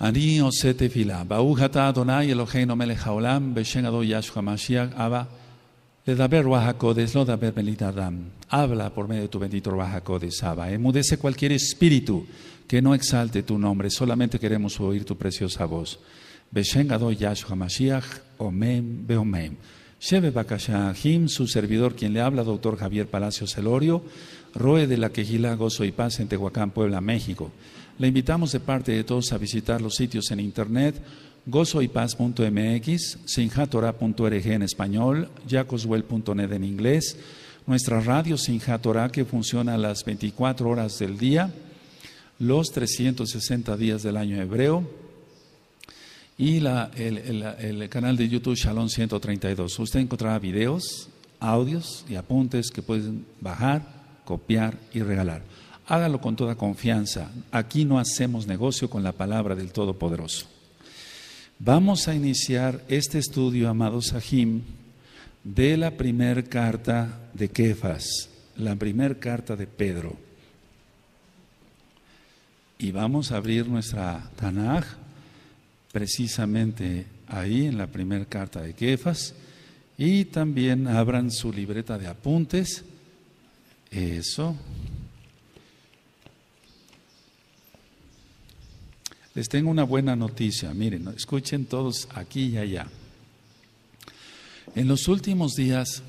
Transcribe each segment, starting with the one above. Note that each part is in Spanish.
אני עושה תפילה, ברוך אתה אדוני אלוהינו מלך העולם, בשם אדו Abba, le אבא, Habla por medio de tu bendito Ruach Abba. Emudece cualquier espíritu que no exalte tu nombre. Solamente queremos oír tu preciosa voz. Beshen do Yahshua Mashiach, Omen Beomem. Shebe Bakashahim, su servidor, quien le habla, doctor Javier Palacios Celorio, Roe de la Quejila, Gozo y Paz en Tehuacán, Puebla, México. Le invitamos de parte de todos a visitar los sitios en internet gozoypaz.mx, sinjatora.org en español, jacoswell.net en inglés, nuestra radio Sinjatora que funciona las 24 horas del día, los 360 días del año hebreo y el, el canal de YouTube Shalom 132. Usted encontrará videos, audios y apuntes que pueden bajar, copiar y regalar. Hágalo con toda confianza. Aquí no hacemos negocio con la palabra del Todopoderoso. Vamos a iniciar este estudio, amados Sahim, de la primera carta de Kefas, la primera carta de Pedro. Y vamos a abrir nuestra Tanaj precisamente ahí en la primera carta de Kefas y también abran su libreta de apuntes. Eso. tengo una buena noticia, miren, escuchen todos aquí y allá. En los últimos días,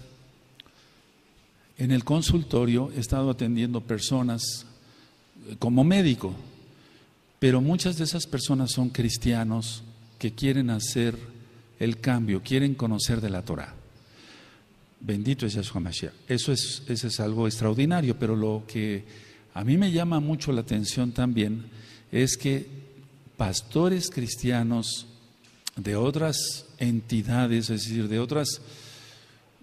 en el consultorio he estado atendiendo personas eh, como médico, pero muchas de esas personas son cristianos que quieren hacer el cambio, quieren conocer de la Torah. Bendito es Yahshua Mashiach. Eso es, eso es algo extraordinario, pero lo que a mí me llama mucho la atención también es que pastores cristianos de otras entidades, es decir, de otras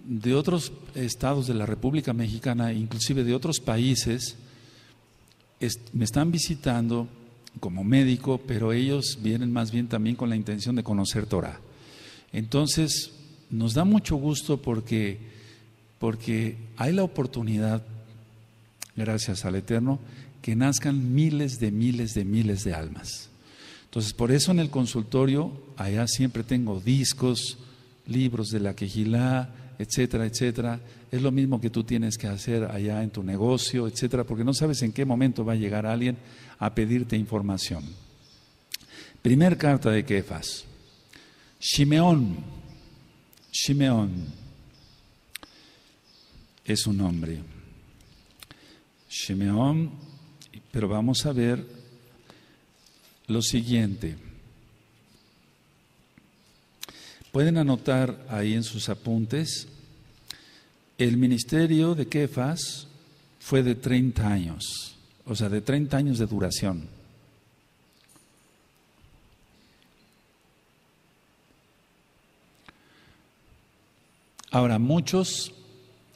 de otros estados de la República Mexicana, inclusive de otros países, me están visitando como médico, pero ellos vienen más bien también con la intención de conocer Torah. Entonces, nos da mucho gusto porque, porque hay la oportunidad, gracias al Eterno, que nazcan miles de miles de miles de almas. Entonces, por eso en el consultorio, allá siempre tengo discos, libros de la quejilá, etcétera, etcétera. Es lo mismo que tú tienes que hacer allá en tu negocio, etcétera, porque no sabes en qué momento va a llegar alguien a pedirte información. Primer carta de Kefas. Shimeón. Shimeón es un hombre. Shimeón, pero vamos a ver lo siguiente. Pueden anotar ahí en sus apuntes, el ministerio de Kefas fue de 30 años, o sea, de 30 años de duración. Ahora, muchos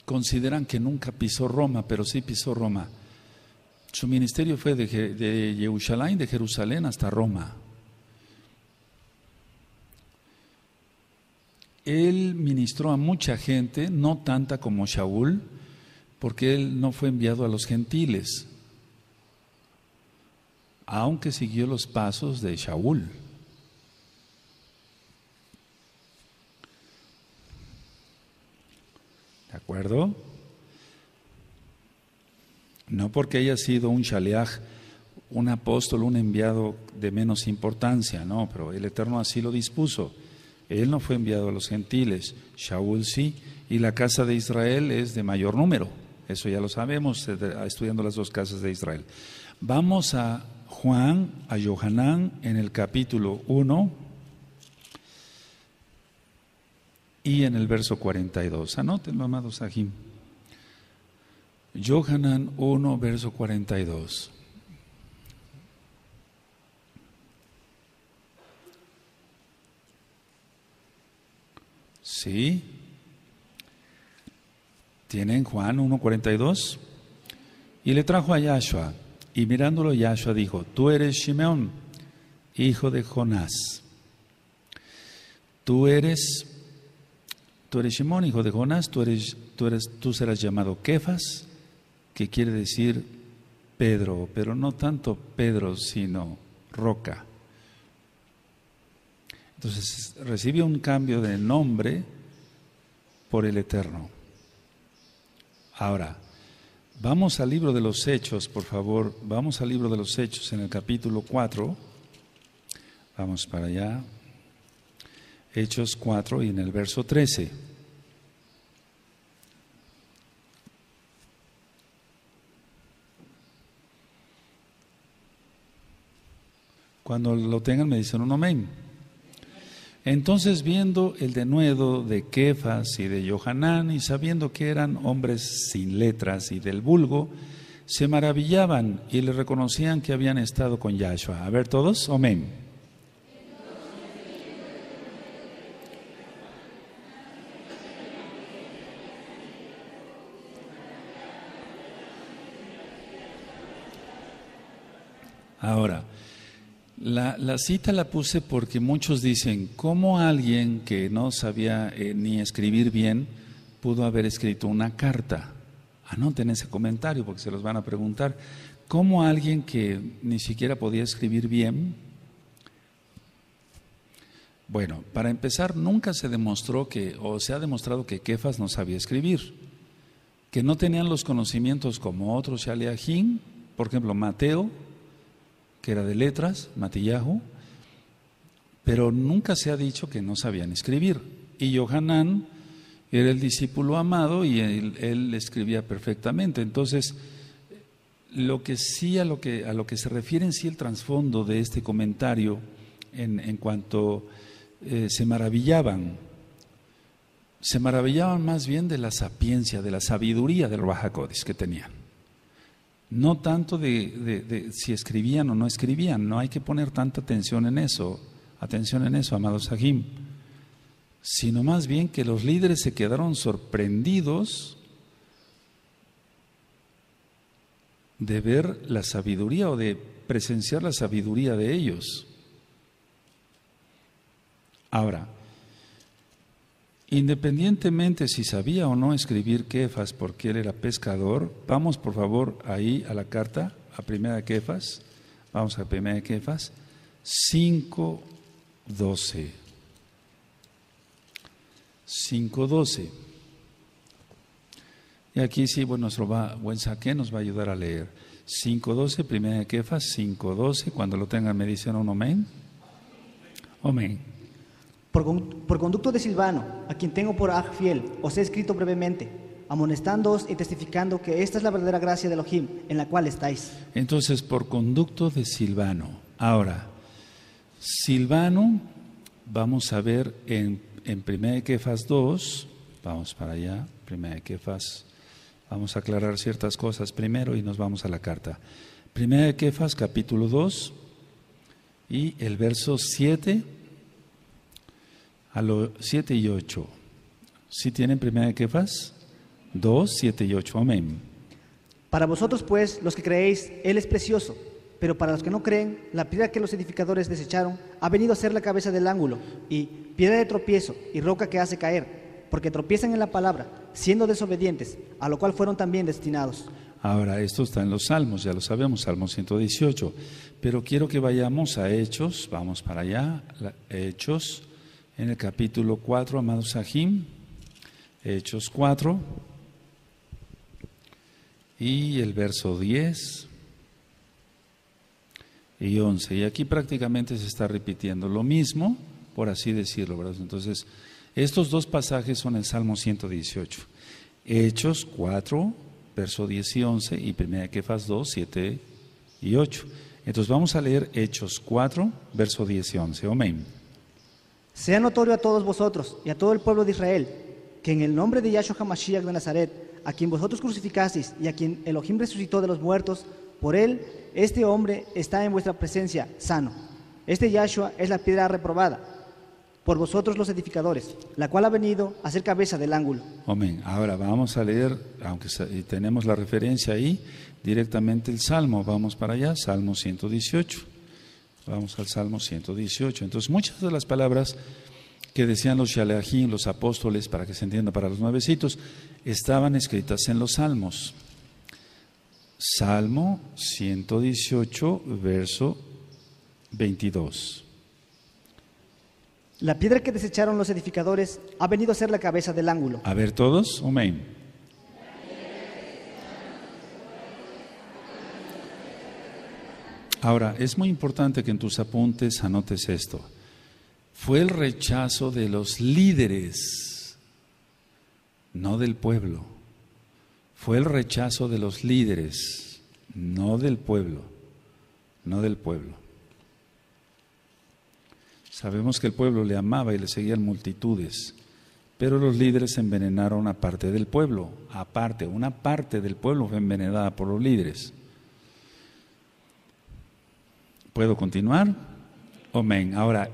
consideran que nunca pisó Roma, pero sí pisó Roma. Su ministerio fue de, de Jerusalén, de Jerusalén hasta Roma. Él ministró a mucha gente, no tanta como Shaul, porque él no fue enviado a los gentiles, aunque siguió los pasos de Shaul. ¿De acuerdo? No porque haya sido un Shaleach, un apóstol, un enviado de menos importancia, no, pero el Eterno así lo dispuso. Él no fue enviado a los gentiles, Shaul sí, y la casa de Israel es de mayor número. Eso ya lo sabemos eh, ah, estudiando las dos casas de Israel. Vamos a Juan, a Johanán, en el capítulo 1 y en el verso 42. Anótenlo, amados Ajim. Yohanan 1, verso 42. ¿Sí? ¿Tienen Juan 1.42? Y le trajo a Yahshua, y mirándolo Yahshua dijo, tú eres Shimeón, hijo de Jonás. Tú eres, tú eres Shimón, hijo de Jonás, tú, eres, tú, eres, tú serás llamado Kefas, que quiere decir Pedro, pero no tanto Pedro, sino roca. Entonces recibe un cambio de nombre por el Eterno. Ahora, vamos al libro de los Hechos, por favor, vamos al libro de los Hechos en el capítulo 4. Vamos para allá. Hechos 4 y en el verso 13. Cuando lo tengan me dicen un amén. Entonces, viendo el denuedo de Kefas y de Johanán, y sabiendo que eran hombres sin letras y del vulgo, se maravillaban y le reconocían que habían estado con Yahshua. A ver todos, amén. Ahora, la, cita la puse porque muchos dicen, ¿cómo alguien que no sabía eh, ni escribir bien pudo haber escrito una carta? Anoten ese comentario porque se los van a preguntar. ¿Cómo alguien que ni siquiera podía escribir bien? Bueno, para empezar, nunca se demostró que, o se ha demostrado que Kefas no sabía escribir, que no tenían los conocimientos como otros Shaliajín, por ejemplo, Mateo, que era de letras, Matillahu, pero nunca se ha dicho que no sabían escribir. Y Yohanan era el discípulo amado y él, escribía perfectamente. Entonces, lo que sí a lo que, a lo que se refiere en sí el trasfondo de este comentario en, cuanto eh, se maravillaban, se maravillaban más bien de la sapiencia, de la sabiduría del Bajacodes que tenían no tanto de, si escribían o no escribían, no hay que poner tanta atención en eso, atención en eso, amado Sahim, sino más bien que los líderes se quedaron sorprendidos de ver la sabiduría o de presenciar la sabiduría de ellos. Ahora, Independientemente si sabía o no escribir quefas porque él era pescador, vamos por favor ahí a la carta, a primera de vamos a primera de Kefas, 5.12. 5.12. Y aquí sí, bueno, nuestro buen saque nos va a ayudar a leer. 5.12, primera de Kefas, 5.12, cuando lo tengan me dicen un amén. Amén. Por, conducto de Silvano, a quien tengo por aj fiel, os he escrito brevemente, amonestándoos y testificando que esta es la verdadera gracia de Elohim en la cual estáis. Entonces, por conducto de Silvano. Ahora, Silvano, vamos a ver en, en Primera de Kefas 2, vamos para allá, Primera de Kefas, vamos a aclarar ciertas cosas primero y nos vamos a la carta. Primera de Kefas, capítulo 2, y el verso 7 a los 7 y 8. Si tienen primera de quefas 2, 7 y 8. Amén. Para vosotros, pues, los que creéis, Él es precioso. Pero para los que no creen, la piedra que los edificadores desecharon ha venido a ser la cabeza del ángulo, y piedra de tropiezo y roca que hace caer, porque tropiezan en la palabra, siendo desobedientes, a lo cual fueron también destinados. Ahora, esto está en los Salmos, ya lo sabemos, Salmo 118. Pero quiero que vayamos a Hechos, vamos para allá, Hechos en el capítulo 4, amados Sahim, Hechos 4, y el verso 10 y 11. Y aquí prácticamente se está repitiendo lo mismo, por así decirlo, ¿verdad? Entonces, estos dos pasajes son el Salmo 118. Hechos 4, verso 10 y 11, y primera Kefas 2, 7 y 8. Entonces vamos a leer Hechos 4, verso 10 y 11. Amén. Sea notorio a todos vosotros y a todo el pueblo de Israel que en el nombre de Yahshua HaMashiach de Nazaret, a quien vosotros crucificasteis y a quien Elohim resucitó de los muertos, por él este hombre está en vuestra presencia sano. Este Yahshua es la piedra reprobada por vosotros los edificadores, la cual ha venido a ser cabeza del ángulo. Amén. Ahora vamos a leer, aunque tenemos la referencia ahí, directamente el Salmo. Vamos para allá, Salmo 118. Vamos al Salmo 118. Entonces, muchas de las palabras que decían los shaleahim, los apóstoles, para que se entienda para los nuevecitos, estaban escritas en los salmos. Salmo 118, verso 22. La piedra que desecharon los edificadores ha venido a ser la cabeza del ángulo. A ver todos, amén. Ahora, es muy importante que en tus apuntes anotes esto. Fue el rechazo de los líderes, no del pueblo. Fue el rechazo de los líderes, no del pueblo, no del pueblo. Sabemos que el pueblo le amaba y le seguían multitudes, pero los líderes envenenaron a parte del pueblo, aparte, una parte del pueblo fue envenenada por los líderes. ¿Puedo continuar? Amén. Ahora,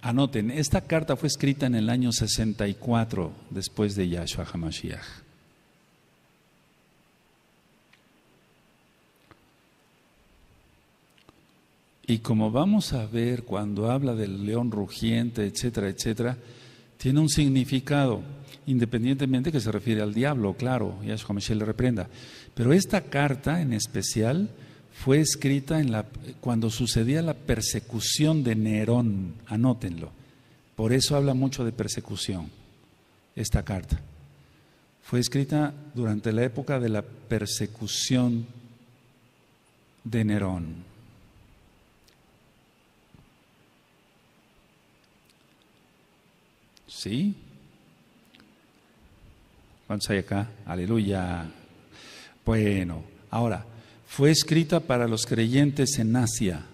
anoten, esta carta fue escrita en el año 64 después de Yahshua HaMashiach. Y como vamos a ver cuando habla del león rugiente, etcétera, etcétera, tiene un significado, independientemente que se refiere al diablo, claro, Yahshua Mashiach le reprenda. Pero esta carta en especial fue escrita en la, cuando sucedía la persecución de Nerón, anótenlo. Por eso habla mucho de persecución esta carta. Fue escrita durante la época de la persecución de Nerón. ¿Sí? ¿Cuántos hay acá? Aleluya. Bueno, ahora, fue escrita para los creyentes en Asia,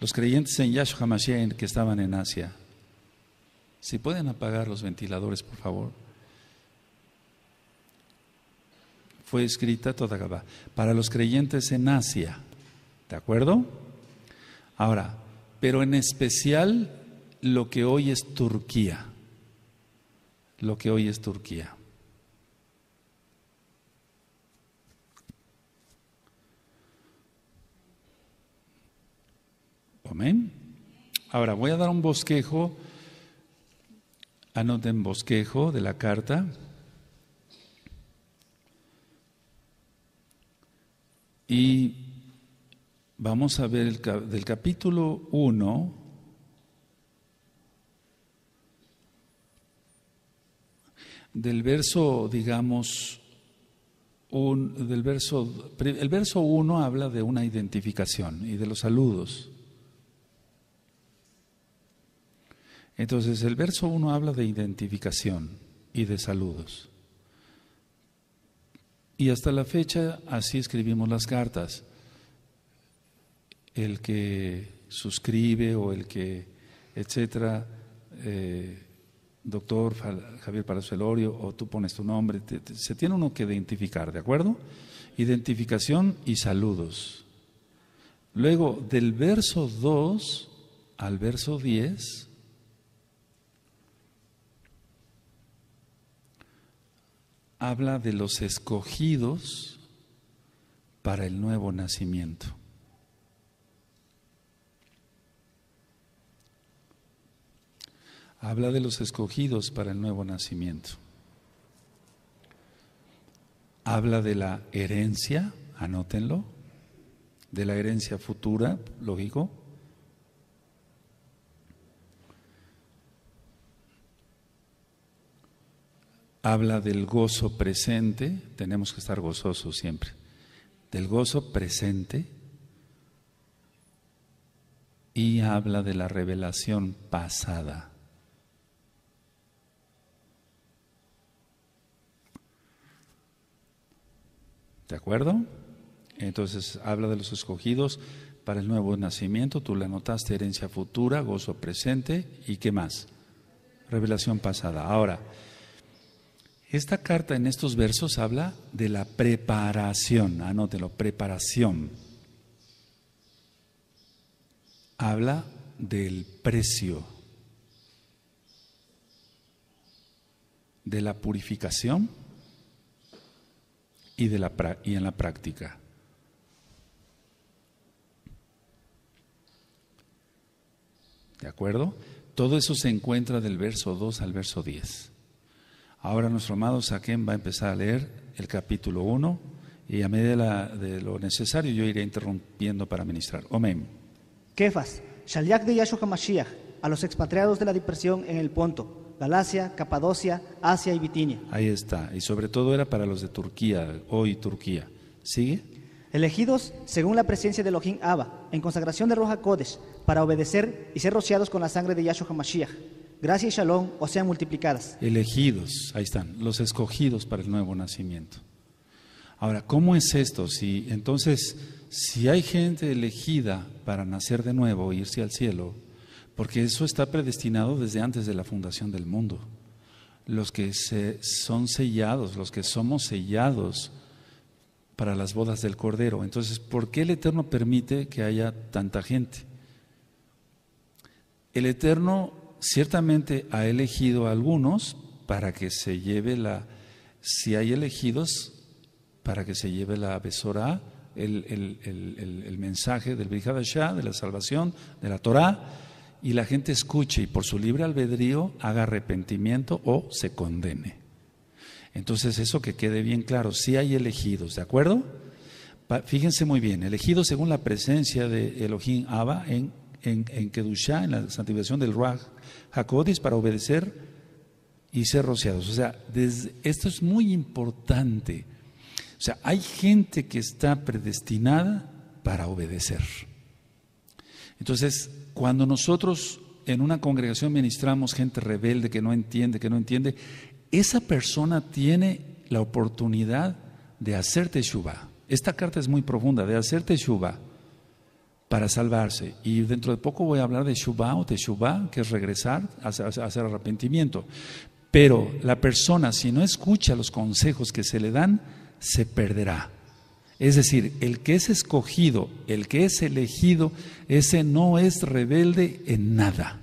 los creyentes en Yahshua Mashiach que estaban en Asia. Si pueden apagar los ventiladores, por favor. Fue escrita toda para los creyentes en Asia, ¿de acuerdo? Ahora, pero en especial lo que hoy es Turquía, lo que hoy es Turquía. Amén. Ahora voy a dar un bosquejo. Anoten bosquejo de la carta. Y vamos a ver el, del capítulo 1. Del verso, digamos, un, del verso, el verso 1 habla de una identificación y de los saludos. Entonces el verso 1 habla de identificación y de saludos. Y hasta la fecha así escribimos las cartas. El que suscribe o el que, etcétera, eh, doctor Javier Paracelorio, o tú pones tu nombre, se tiene uno que identificar, ¿de acuerdo? Identificación y saludos. Luego, del verso 2 al verso 10, habla de los escogidos para el nuevo nacimiento. Habla de los escogidos para el nuevo nacimiento. Habla de la herencia, anótenlo, de la herencia futura, lógico, habla del gozo presente, tenemos que estar gozosos siempre, del gozo presente y habla de la revelación pasada. ¿De acuerdo? Entonces habla de los escogidos para el nuevo nacimiento, tú le notaste, herencia futura, gozo presente y qué más. Revelación pasada. Ahora, esta carta en estos versos habla de la preparación, anótelo, ah, preparación. Habla del precio, de la purificación y, de la, y en la práctica. ¿De acuerdo? Todo eso se encuentra del verso 2 al verso 10. Ahora nuestro amado Saquem va a empezar a leer el capítulo 1 y a medida de, lo necesario yo iré interrumpiendo para ministrar. Omen. Kefas, Shalyak de Yahshua Hamashiach, a los expatriados de la dispersión en el Ponto, Galacia, Capadocia, Asia y Bitinia. Ahí está, y sobre todo era para los de Turquía, hoy Turquía. ¿Sigue? Elegidos según la presencia de Elohim Abba, en consagración de Roja Kodesh, para obedecer y ser rociados con la sangre de Yahshua Hamashiach. Gracias, y shalom o sean multiplicadas. Elegidos, ahí están, los escogidos para el nuevo nacimiento. Ahora, ¿cómo es esto? Si entonces, si hay gente elegida para nacer de nuevo, irse al cielo, porque eso está predestinado desde antes de la fundación del mundo. Los que son sellados, los que somos sellados para las bodas del Cordero. Entonces, ¿por qué el Eterno permite que haya tanta gente? El Eterno Ciertamente ha elegido a algunos para que se lleve la, si hay elegidos, para que se lleve la besora, el, mensaje del Brijadashah, de la salvación, de la Torah, y la gente escuche y por su libre albedrío haga arrepentimiento o se condene. Entonces eso que quede bien claro, si hay elegidos, ¿de acuerdo? Fíjense muy bien, elegidos según la presencia de Elohim Abba en, en, en Kedushá, en la santificación del Ruach, es para obedecer y ser rociados. O sea, esto es muy importante. O sea, hay gente que está predestinada para obedecer. Entonces, cuando nosotros en una congregación ministramos gente rebelde que no entiende, que no entiende, esa persona tiene la oportunidad de hacerte Shuba. Esta carta es muy profunda, de hacerte Shubá para salvarse. Y dentro de poco voy a hablar de Shubá o Teshuvah, que es regresar, a hacer arrepentimiento. Pero la persona, si no escucha los consejos que se le dan, se perderá. Es decir, el que es escogido, el que es elegido, ese no es rebelde en nada.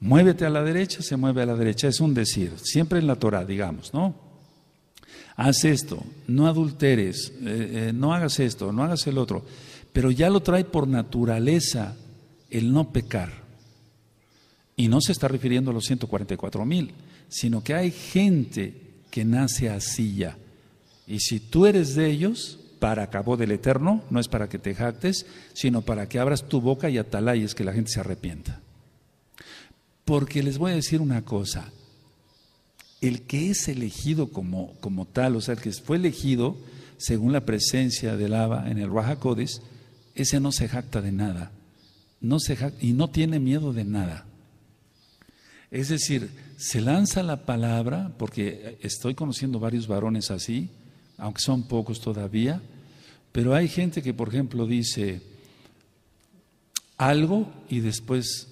Muévete a la derecha, se mueve a la derecha, es un decir, siempre en la Torah, digamos, ¿no? Haz esto, no adulteres, eh, eh, no hagas esto, no hagas el otro pero ya lo trae por naturaleza el no pecar. Y no se está refiriendo a los 144 mil, sino que hay gente que nace así ya. Y si tú eres de ellos, para acabó del eterno, no es para que te jactes, sino para que abras tu boca y atalayes que la gente se arrepienta. Porque les voy a decir una cosa, el que es elegido como, tal, o sea, el que fue elegido según la presencia del Aba en el Raja ese no se jacta de nada. No se y no tiene miedo de nada. Es decir, se lanza la palabra, porque estoy conociendo varios varones así, aunque son pocos todavía, pero hay gente que, por ejemplo, dice algo y después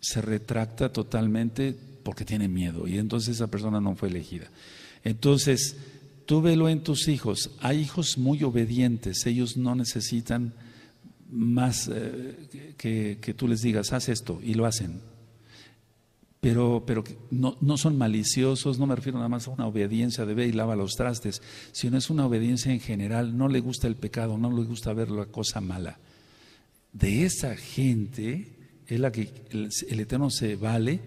se retracta totalmente porque tiene miedo y entonces esa persona no fue elegida. Entonces, tú velo en tus hijos. Hay hijos muy obedientes, ellos no necesitan más eh, que, que, tú les digas, haz esto, y lo hacen. Pero, pero no, no, son maliciosos, no me refiero nada más a una obediencia de ve y lava los trastes, sino es una obediencia en general, no le gusta el pecado, no le gusta ver la cosa mala. De esa gente es la que el, Eterno se vale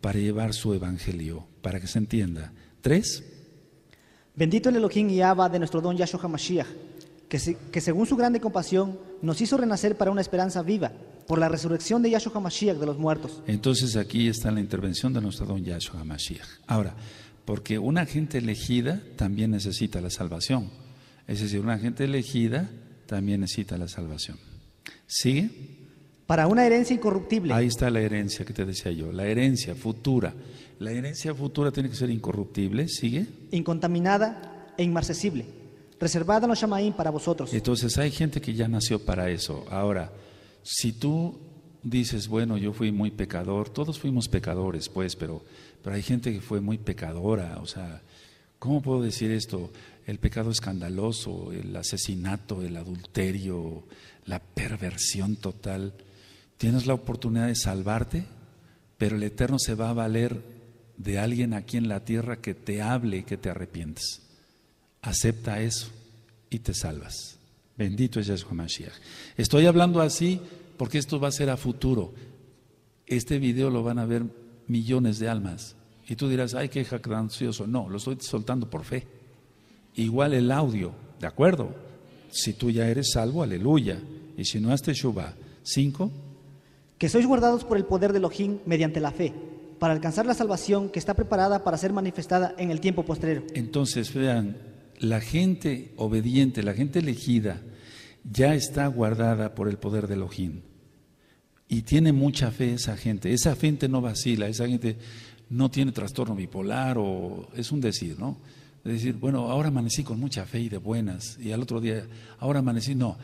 para llevar su evangelio, para que se entienda. Tres. Bendito el Elohim y Abba de nuestro don Yahshua Mashiach que, según su grande compasión nos hizo renacer para una esperanza viva por la resurrección de Yahshua Mashiach de los muertos. Entonces aquí está la intervención de nuestro don Yahshua Mashiach. Ahora, porque una gente elegida también necesita la salvación. Es decir, una gente elegida también necesita la salvación. ¿Sigue? Para una herencia incorruptible. Ahí está la herencia que te decía yo, la herencia futura. La herencia futura tiene que ser incorruptible, ¿sigue? Incontaminada e inmarcesible reservada los Shamaim para vosotros. Entonces hay gente que ya nació para eso. Ahora, si tú dices, bueno, yo fui muy pecador, todos fuimos pecadores, pues, pero, pero hay gente que fue muy pecadora, o sea, ¿cómo puedo decir esto? El pecado escandaloso, el asesinato, el adulterio, la perversión total. Tienes la oportunidad de salvarte, pero el Eterno se va a valer de alguien aquí en la tierra que te hable y que te arrepientes acepta eso y te salvas. Bendito es Yeshua Mashiach. Estoy hablando así porque esto va a ser a futuro. Este video lo van a ver millones de almas. Y tú dirás, ay, qué ansioso No, lo estoy soltando por fe. Igual el audio, ¿de acuerdo? Si tú ya eres salvo, aleluya. Y si no, hazte Shubá. Cinco. Que sois guardados por el poder de Elohim mediante la fe, para alcanzar la salvación que está preparada para ser manifestada en el tiempo postrero. Entonces, vean, la gente obediente, la gente elegida, ya está guardada por el poder del ojín. Y tiene mucha fe esa gente. Esa gente no vacila, esa gente no tiene trastorno bipolar o es un decir, ¿no? Es decir, bueno, ahora amanecí con mucha fe y de buenas, y al otro día, ahora amanecí, no.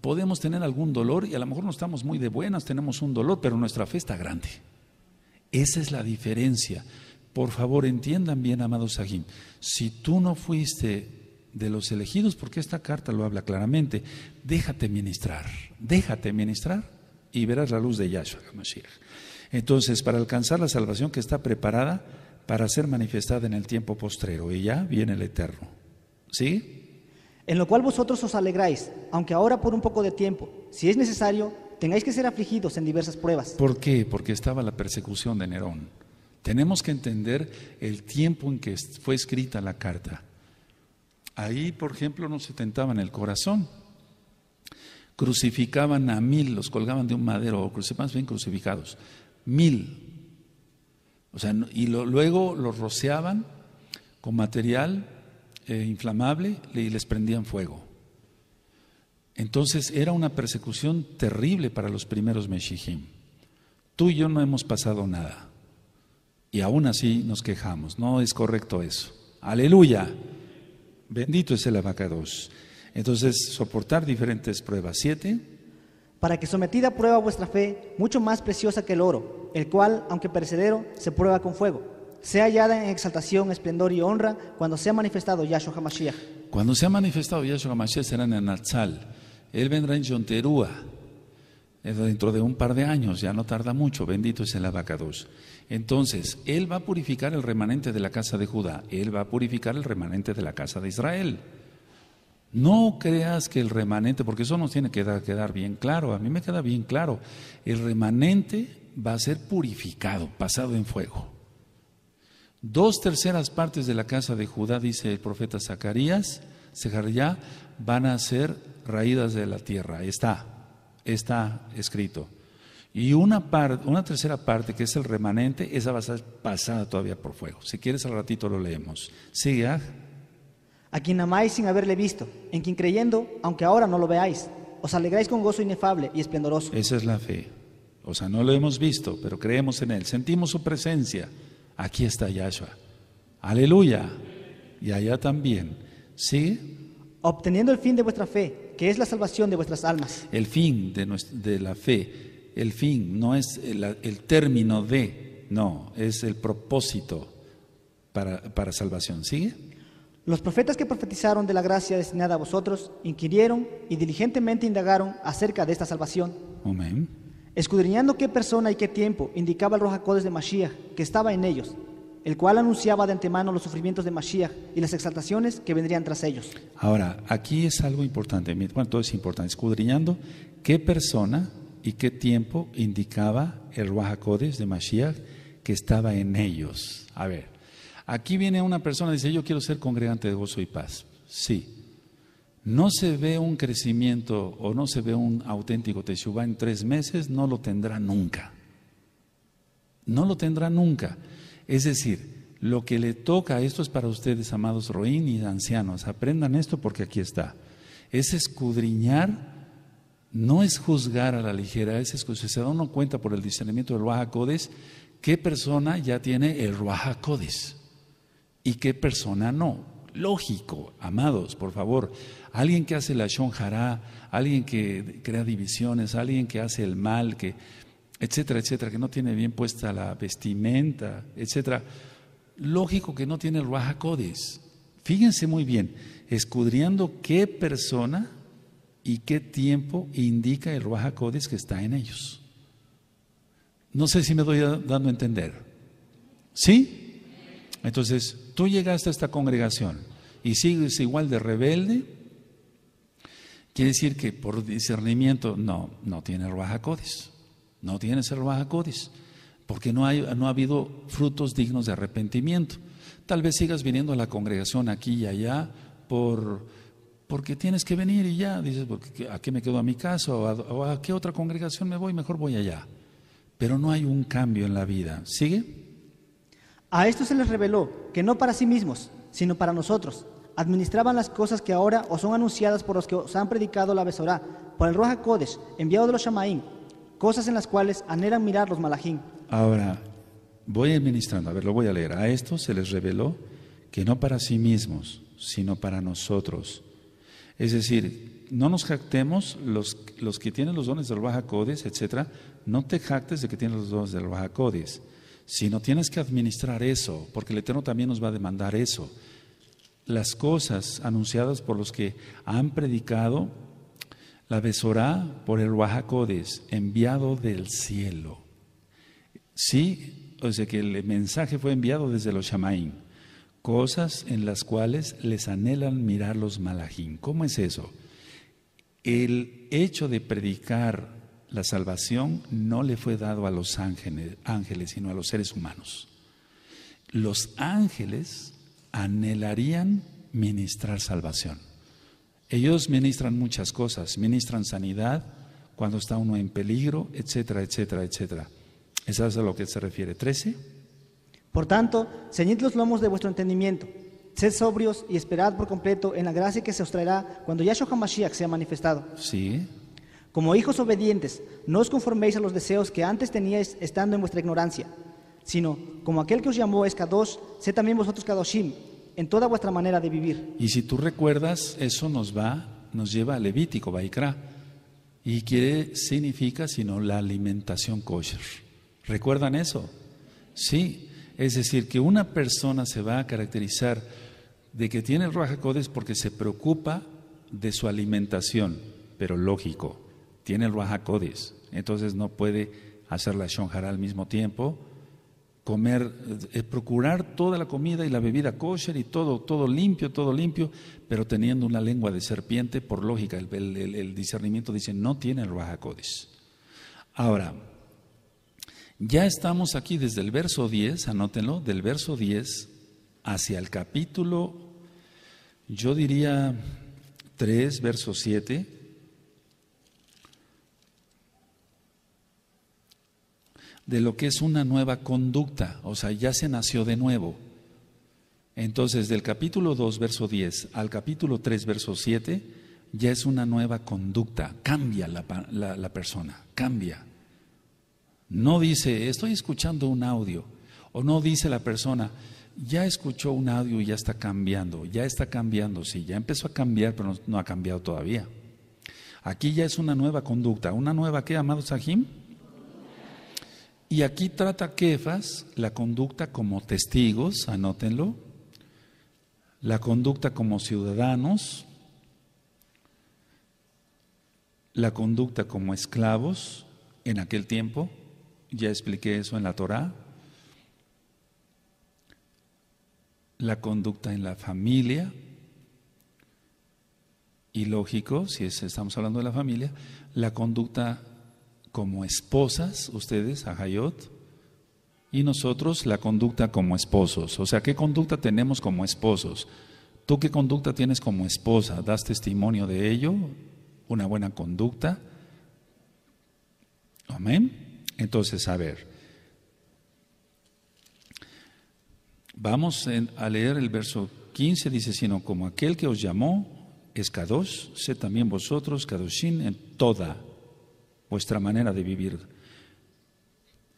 Podemos tener algún dolor y a lo mejor no estamos muy de buenas, tenemos un dolor, pero nuestra fe está grande. Esa es la diferencia. Por favor, entiendan bien, amados Sahim, si tú no fuiste de los elegidos, porque esta carta lo habla claramente, déjate ministrar, déjate ministrar y verás la luz de Yahshua Mashiach. Entonces, para alcanzar la salvación que está preparada para ser manifestada en el tiempo postrero, y ya viene el Eterno. ¿Sí? En lo cual vosotros os alegráis, aunque ahora por un poco de tiempo, si es necesario, tengáis que ser afligidos en diversas pruebas. ¿Por qué? Porque estaba la persecución de Nerón. Tenemos que entender el tiempo en que fue escrita la carta. Ahí, por ejemplo, no se tentaban el corazón. Crucificaban a mil, los colgaban de un madero, o más bien crucificados. Mil. O sea, y luego los rociaban con material eh, inflamable y les prendían fuego. Entonces era una persecución terrible para los primeros Meshijim. Tú y yo no hemos pasado nada y aún así nos quejamos. No es correcto eso. Aleluya. Bendito es el abacados. Entonces, soportar diferentes pruebas. Siete. Para que sometida a prueba vuestra fe, mucho más preciosa que el oro, el cual, aunque perecedero, se prueba con fuego, sea hallada en exaltación, esplendor y honra cuando sea manifestado Yahshua HaMashiach. Cuando sea manifestado Yahshua HaMashiach será en Anatzal. Él vendrá en Yonterúa dentro de un par de años, ya no tarda mucho, bendito es el abacados. Entonces, Él va a purificar el remanente de la casa de Judá, Él va a purificar el remanente de la casa de Israel. No creas que el remanente, porque eso nos tiene que quedar bien claro, a mí me queda bien claro, el remanente va a ser purificado, pasado en fuego. Dos terceras partes de la casa de Judá, dice el profeta Zacarías, ya van a ser raídas de la tierra. Está, está escrito. Y una, una tercera parte, que es el remanente, esa va a ser pasada todavía por fuego. Si quieres, al ratito lo leemos. Sigue. ¿ah? A quien amáis sin haberle visto, en quien creyendo, aunque ahora no lo veáis, os alegráis con gozo inefable y esplendoroso. Esa es la fe. O sea, no lo hemos visto, pero creemos en Él. Sentimos su presencia. Aquí está Yahshua. Aleluya. Y allá también. ¿Sigue? Obteniendo el fin de vuestra fe que es la salvación de vuestras almas. El fin de, de la fe, el fin no es el, término de, no, es el propósito para, para salvación. ¿Sigue? Los profetas que profetizaron de la gracia destinada a vosotros inquirieron y diligentemente indagaron acerca de esta salvación. Escudriñando qué persona y qué tiempo indicaba el Rojacodes de Mashiach que estaba en ellos el cual anunciaba de antemano los sufrimientos de Mashiach y las exaltaciones que vendrían tras ellos. Ahora, aquí es algo importante, bueno, todo es importante, escudriñando qué persona y qué tiempo indicaba el Ruajacodes de Mashiach que estaba en ellos. A ver, aquí viene una persona y dice, yo quiero ser congregante de gozo y paz. Sí. No se ve un crecimiento o no se ve un auténtico Teshuvah en tres meses, no lo tendrá nunca. No lo tendrá nunca. Es decir, lo que le toca, esto es para ustedes, amados roín y ancianos, aprendan esto porque aquí está, es escudriñar, no es juzgar a la ligera, es escudriñar. Se da uno cuenta por el discernimiento del Ruaja Codes qué persona ya tiene el Ruaja Codes y qué persona no lógico, amados, por favor. Alguien que hace la shonjara, alguien que crea divisiones, alguien que hace el mal, que etcétera, etcétera, que no tiene bien puesta la vestimenta, etcétera. Lógico que no tiene el Fíjense muy bien, escudriando qué persona y qué tiempo indica el Raja que está en ellos. No sé si me estoy dando a entender. ¿Sí? Entonces, tú llegaste a esta congregación y sigues igual de rebelde. Quiere decir que por discernimiento, no, no tiene Raja no tiene Ruach HaKodesh, porque no, hay, no ha habido frutos dignos de arrepentimiento. Tal vez sigas viniendo a la congregación aquí y allá por, porque tienes que venir y ya. Dices, ¿a qué me quedo a mi casa? ¿O a, qué otra congregación me voy? Mejor voy allá. Pero no hay un cambio en la vida. ¿Sigue? A esto se les reveló que no para sí mismos, sino para nosotros, administraban las cosas que ahora os son anunciadas por los que os han predicado la Besorá, por el Roja enviado de los Shamaín, cosas en las cuales anhelan mirar los malajín. Ahora, voy administrando, a ver, lo voy a leer. A esto se les reveló que no para sí mismos, sino para nosotros. Es decir, no nos jactemos, los, los que tienen los dones del Baja Codes, etc., no te jactes de que tienes los dones del Baja Codes, sino tienes que administrar eso, porque el Eterno también nos va a demandar eso. Las cosas anunciadas por los que han predicado la besorá por el Ruajacodes, enviado del cielo. Sí, o sea que el mensaje fue enviado desde los Shamaim, cosas en las cuales les anhelan mirar los malajín. ¿Cómo es eso? El hecho de predicar la salvación no le fue dado a los ángeles, ángeles, sino a los seres humanos. Los ángeles anhelarían ministrar salvación. Ellos ministran muchas cosas, ministran sanidad cuando está uno en peligro, etcétera, etcétera, etcétera. Eso es a lo que se refiere. 13. Por tanto, ceñid los lomos de vuestro entendimiento, sed sobrios y esperad por completo en la gracia que se os traerá cuando Yahshua HaMashiach sea manifestado. Sí. Como hijos obedientes, no os conforméis a los deseos que antes teníais estando en vuestra ignorancia, sino como aquel que os llamó es Kadosh, sed también vosotros Kadoshim, en toda vuestra manera de vivir. Y si tú recuerdas, eso nos va, nos lleva a Levítico, Baikra, y qué significa, sino la alimentación kosher. ¿Recuerdan eso? Sí, es decir, que una persona se va a caracterizar de que tiene el Ruajacodes porque se preocupa de su alimentación, pero lógico, tiene el codes, entonces no puede hacer la Shonjara al mismo tiempo, comer, eh, procurar toda la comida y la bebida kosher y todo, todo limpio, todo limpio, pero teniendo una lengua de serpiente, por lógica, el, discernimiento dice, no tiene el Rahakodis. Ahora, ya estamos aquí desde el verso 10, anótenlo, del verso 10 hacia el capítulo, yo diría 3, verso 7, de lo que es una nueva conducta, o sea, ya se nació de nuevo. Entonces, del capítulo 2, verso 10 al capítulo 3, verso 7, ya es una nueva conducta, cambia la, persona, cambia. No dice, estoy escuchando un audio, o no dice la persona, ya escuchó un audio y ya está cambiando, ya está cambiando, sí, ya empezó a cambiar, pero no, ha cambiado todavía. Aquí ya es una nueva conducta, una nueva, ¿qué, amado Sahim? Y aquí trata Kefas la conducta como testigos, anótenlo, la conducta como ciudadanos, la conducta como esclavos en aquel tiempo, ya expliqué eso en la Torá, la conducta en la familia, y lógico, si estamos hablando de la familia, la conducta como esposas, ustedes, a Hayot, y nosotros la conducta como esposos. O sea, ¿qué conducta tenemos como esposos? ¿Tú qué conducta tienes como esposa? ¿Das testimonio de ello? ¿Una buena conducta? Amén. Entonces, a ver. Vamos a leer el verso 15, dice, sino como aquel que os llamó es Kadosh, sé también vosotros Kadoshin en toda vuestra manera de vivir.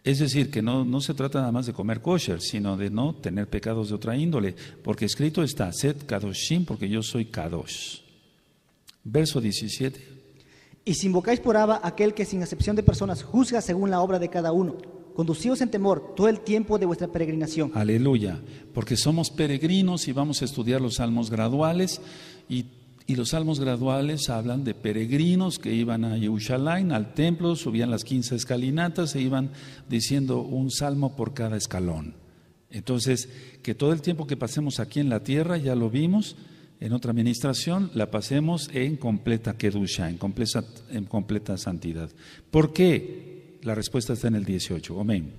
Es decir, que no, no, se trata nada más de comer kosher, sino de no tener pecados de otra índole, porque escrito está, sed kadoshim, porque yo soy kadosh. Verso 17. Y si invocáis por Abba aquel que sin excepción de personas juzga según la obra de cada uno, conducidos en temor todo el tiempo de vuestra peregrinación. Aleluya, porque somos peregrinos y vamos a estudiar los salmos graduales y y los salmos graduales hablan de peregrinos que iban a Yerushalayim, al templo, subían las 15 escalinatas e iban diciendo un salmo por cada escalón. Entonces, que todo el tiempo que pasemos aquí en la tierra, ya lo vimos en otra administración, la pasemos en completa kedusha, en completa, en completa santidad. ¿Por qué? La respuesta está en el 18. Amén.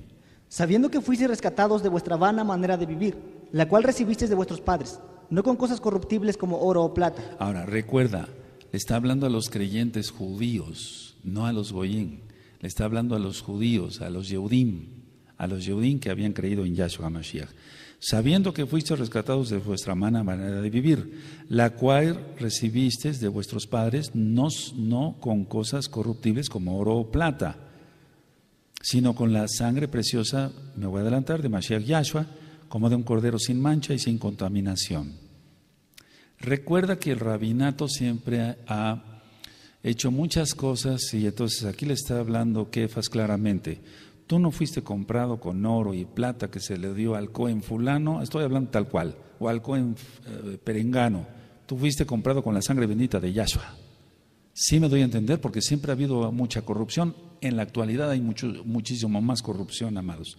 Sabiendo que fuisteis rescatados de vuestra vana manera de vivir, la cual recibisteis de vuestros padres no con cosas corruptibles como oro o plata. Ahora, recuerda, le está hablando a los creyentes judíos, no a los goyim. Le está hablando a los judíos, a los yehudim, a los yehudim que habían creído en Yahshua Mashiach. Sabiendo que fuiste rescatados de vuestra mala manera de vivir, la cual recibisteis de vuestros padres, no, no con cosas corruptibles como oro o plata, sino con la sangre preciosa, me voy a adelantar, de Mashiach Yahshua, como de un cordero sin mancha y sin contaminación. Recuerda que el rabinato siempre ha hecho muchas cosas y entonces aquí le está hablando Kefas claramente. Tú no fuiste comprado con oro y plata que se le dio al cohen fulano, estoy hablando tal cual, o al cohen eh, perengano. Tú fuiste comprado con la sangre bendita de Yahshua. Sí me doy a entender porque siempre ha habido mucha corrupción. En la actualidad hay muchísimo más corrupción, amados.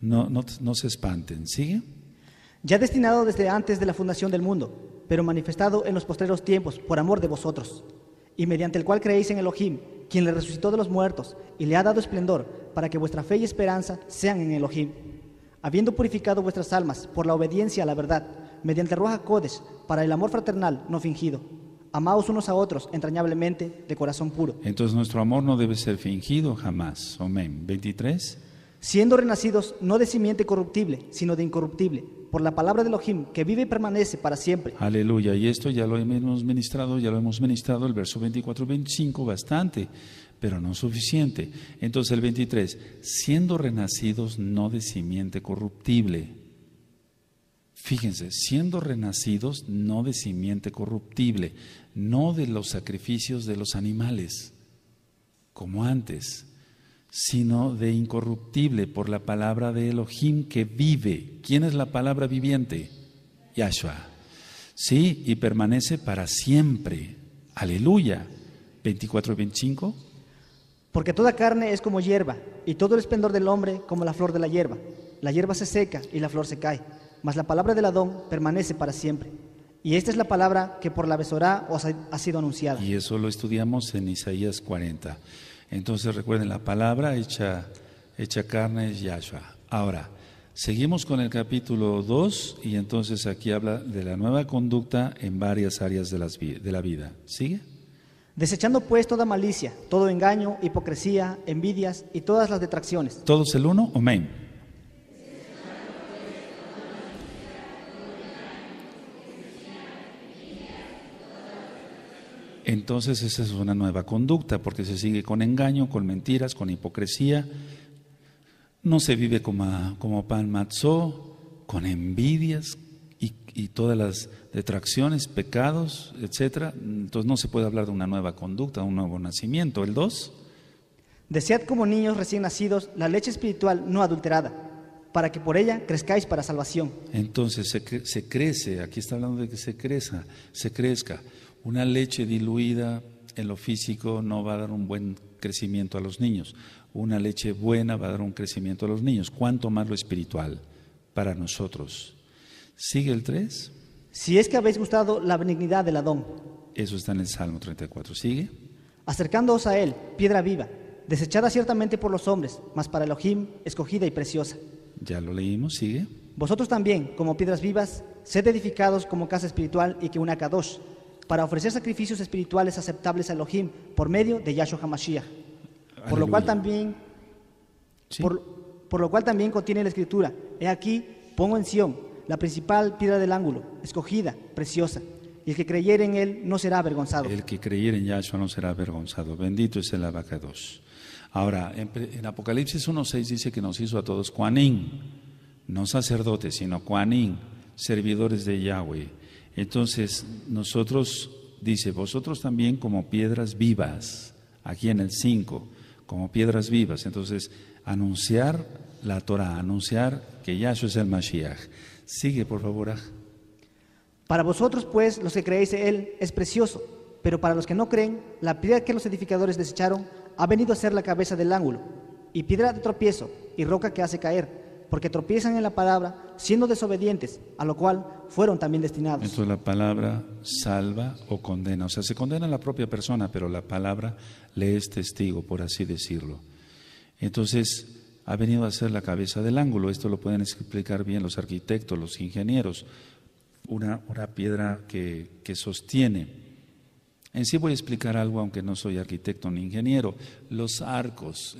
No, no, se espanten. ¿Sigue? Ya destinado desde antes de la fundación del mundo, pero manifestado en los postreros tiempos por amor de vosotros, y mediante el cual creéis en Elohim, quien le resucitó de los muertos y le ha dado esplendor, para que vuestra fe y esperanza sean en Elohim, habiendo purificado vuestras almas por la obediencia a la verdad, mediante Roja Codes, para el amor fraternal no fingido. Amaos unos a otros entrañablemente de corazón puro. Entonces nuestro amor no debe ser fingido jamás. Amén. 23 siendo renacidos no de simiente corruptible, sino de incorruptible, por la palabra de Elohim, que vive y permanece para siempre. Aleluya, y esto ya lo hemos ministrado, ya lo hemos ministrado el verso 24 25 bastante, pero no suficiente. Entonces el 23, siendo renacidos no de simiente corruptible. Fíjense, siendo renacidos no de simiente corruptible, no de los sacrificios de los animales, como antes sino de incorruptible por la palabra de Elohim que vive. ¿Quién es la palabra viviente? Yahshua. Sí, y permanece para siempre. Aleluya. 24 y 25. Porque toda carne es como hierba, y todo el esplendor del hombre como la flor de la hierba. La hierba se seca y la flor se cae, mas la palabra del Adón permanece para siempre. Y esta es la palabra que por la Besorá ha sido anunciada. Y eso lo estudiamos en Isaías 40. Entonces recuerden, la palabra hecha, hecha carne es Yahshua. Ahora, seguimos con el capítulo 2 y entonces aquí habla de la nueva conducta en varias áreas de, las, de la vida. ¿Sigue? Desechando pues toda malicia, todo engaño, hipocresía, envidias y todas las detracciones. ¿Todos el uno? Amén. entonces esa es una nueva conducta, porque se sigue con engaño, con mentiras, con hipocresía. No se vive como, como pan matzó, con envidias y, todas las detracciones, pecados, etc. Entonces no se puede hablar de una nueva conducta, de un nuevo nacimiento. El 2. Desead como niños recién nacidos la leche espiritual no adulterada para que por ella crezcáis para salvación. Entonces se, se, crece, aquí está hablando de que se crezca, se crezca. Una leche diluida en lo físico no va a dar un buen crecimiento a los niños. Una leche buena va a dar un crecimiento a los niños. Cuanto más lo espiritual para nosotros. ¿Sigue el 3? Si es que habéis gustado la benignidad del Adón. Eso está en el Salmo 34. ¿Sigue? Acercándoos a él, piedra viva, desechada ciertamente por los hombres, mas para Elohim, escogida y preciosa. Ya lo leímos, sigue. Vosotros también, como piedras vivas, sed edificados como casa espiritual y que una Kadosh, para ofrecer sacrificios espirituales aceptables a Elohim por medio de Yahshua HaMashiach. Por lo cual también, por, lo cual también contiene la escritura, he aquí, pongo en Sión la principal piedra del ángulo, escogida, preciosa, y el que creyere en él no será avergonzado. El que creyere en Yahshua no será avergonzado. Bendito es el dos. Ahora, en, Apocalipsis 1.6 dice que nos hizo a todos Juanín, no sacerdotes, sino Juanín, servidores de Yahweh. Entonces, nosotros, dice, vosotros también como piedras vivas, aquí en el 5, como piedras vivas. Entonces, anunciar la Torah, anunciar que Yahshua es el Mashiach. Sigue, por favor. Para vosotros, pues, los que creéis en Él, es precioso, pero para los que no creen, la piedra que los edificadores desecharon ha venido a ser la cabeza del ángulo, y piedra de tropiezo, y roca que hace caer porque tropiezan en la palabra, siendo desobedientes, a lo cual fueron también destinados. Entonces la palabra salva o condena, o sea, se condena a la propia persona, pero la palabra le es testigo, por así decirlo. Entonces ha venido a ser la cabeza del ángulo, esto lo pueden explicar bien los arquitectos, los ingenieros, una, piedra que sostiene. En sí voy a explicar algo, aunque no soy arquitecto ni ingeniero. Los arcos,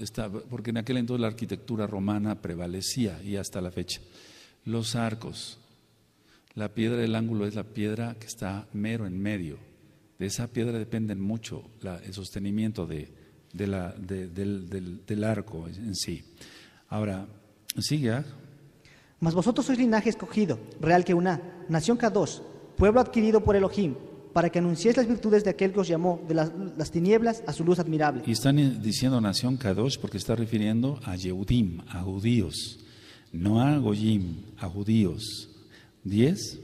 porque en aquel entonces la arquitectura romana prevalecía y hasta la fecha. Los arcos, la piedra del ángulo es la piedra que está mero en medio. De esa piedra dependen mucho el sostenimiento del, arco en sí. Ahora, sigue. ¿ah? Mas vosotros sois linaje escogido, real que una, nación K2, pueblo adquirido por Elohim para que anunciéis las virtudes de aquel que os llamó de las, tinieblas a su luz admirable. Y están eh, diciendo nación Kadosh porque está refiriendo a Yehudim, a judíos, no a Goyim, a judíos. 10.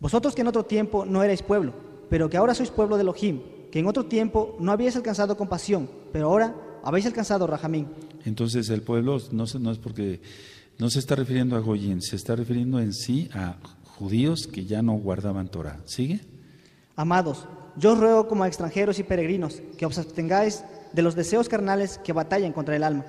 Vosotros que en otro tiempo no erais pueblo, pero que ahora sois pueblo de Elohim, que en otro tiempo no habíais alcanzado compasión, pero ahora habéis alcanzado Rajamín. Entonces el pueblo no, no es porque no se está refiriendo a Goyim, se está refiriendo en sí a judíos que ya no guardaban Torah. ¿Sigue? Amados, yo os ruego como extranjeros y peregrinos que os abstengáis de los deseos carnales que batallan contra el alma,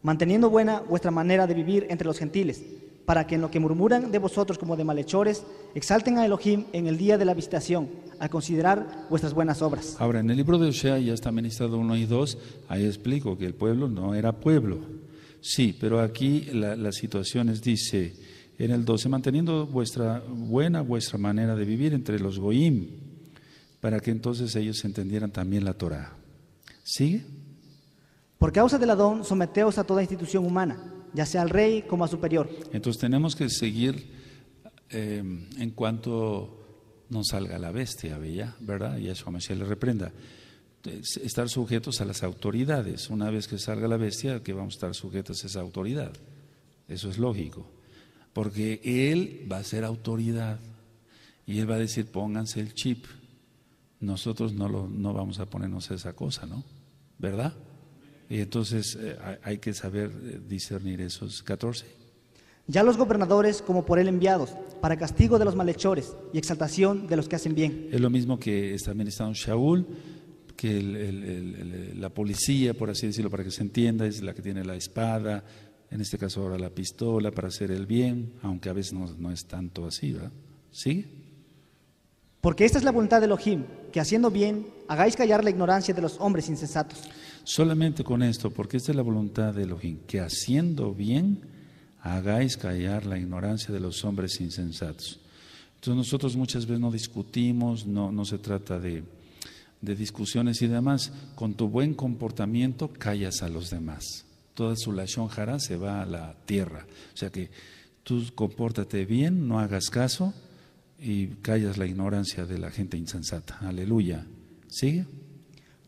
manteniendo buena vuestra manera de vivir entre los gentiles, para que en lo que murmuran de vosotros como de malhechores, exalten a Elohim en el día de la visitación, al considerar vuestras buenas obras. Ahora, en el libro de Osea ya está ministrado 1 y 2, ahí explico que el pueblo no era pueblo. Sí, pero aquí la, situaciones situación dice, en el 12, manteniendo vuestra buena, vuestra manera de vivir entre los goim, para que entonces ellos entendieran también la Torá. ¿Sigue? Por causa del Adón, someteos a toda institución humana, ya sea al rey como a superior. Entonces tenemos que seguir eh, en cuanto nos salga la bestia, ¿verdad? Y eso a Mesías le reprenda. Estar sujetos a las autoridades. Una vez que salga la bestia, que vamos a estar sujetos a esa autoridad. Eso es lógico. Porque él va a ser autoridad. Y él va a decir, pónganse el chip nosotros no, lo, no vamos a ponernos esa cosa, ¿no? ¿Verdad? Y entonces eh, hay que saber eh, discernir esos 14. Ya los gobernadores como por él enviados, para castigo de los malhechores y exaltación de los que hacen bien. Es lo mismo que está administrando Shaul, que la policía, por así decirlo, para que se entienda, es la que tiene la espada, en este caso ahora la pistola para hacer el bien, aunque a veces no, es tanto así, ¿verdad? ¿Sí? Porque esta es la voluntad de Elohim, que haciendo bien hagáis callar la ignorancia de los hombres insensatos. Solamente con esto, porque esta es la voluntad de Elohim, que haciendo bien hagáis callar la ignorancia de los hombres insensatos. Entonces nosotros muchas veces no discutimos, no, se trata de, discusiones y demás. Con tu buen comportamiento callas a los demás. Toda su lación jara se va a la tierra. O sea que tú compórtate bien, no hagas caso, y callas la ignorancia de la gente insensata. Aleluya. ¿Sigue?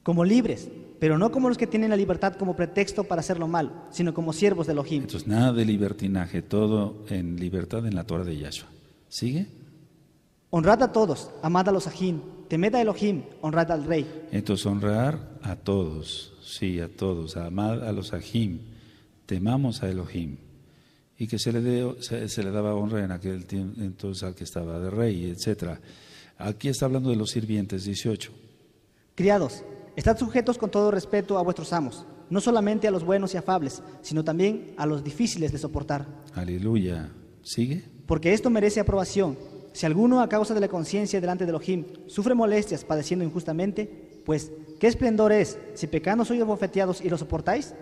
Como libres, pero no como los que tienen la libertad como pretexto para hacerlo mal sino como siervos de Elohim. Entonces, nada de libertinaje, todo en libertad en la Torah de Yahshua. ¿Sigue? Honrad a todos, amad a los ajim, temed a Elohim, honrad al rey. Entonces, honrar a todos, sí, a todos, amad a los ajim, temamos a Elohim y que se le, dio se, le daba honra en aquel tiempo, entonces al que estaba de rey, etc. Aquí está hablando de los sirvientes, 18. Criados, estad sujetos con todo respeto a vuestros amos, no solamente a los buenos y afables, sino también a los difíciles de soportar. Aleluya. ¿Sigue? Porque esto merece aprobación. Si alguno a causa de la conciencia delante de Elohim sufre molestias padeciendo injustamente, pues, ¿qué esplendor es si pecando sois bofeteados y lo soportáis?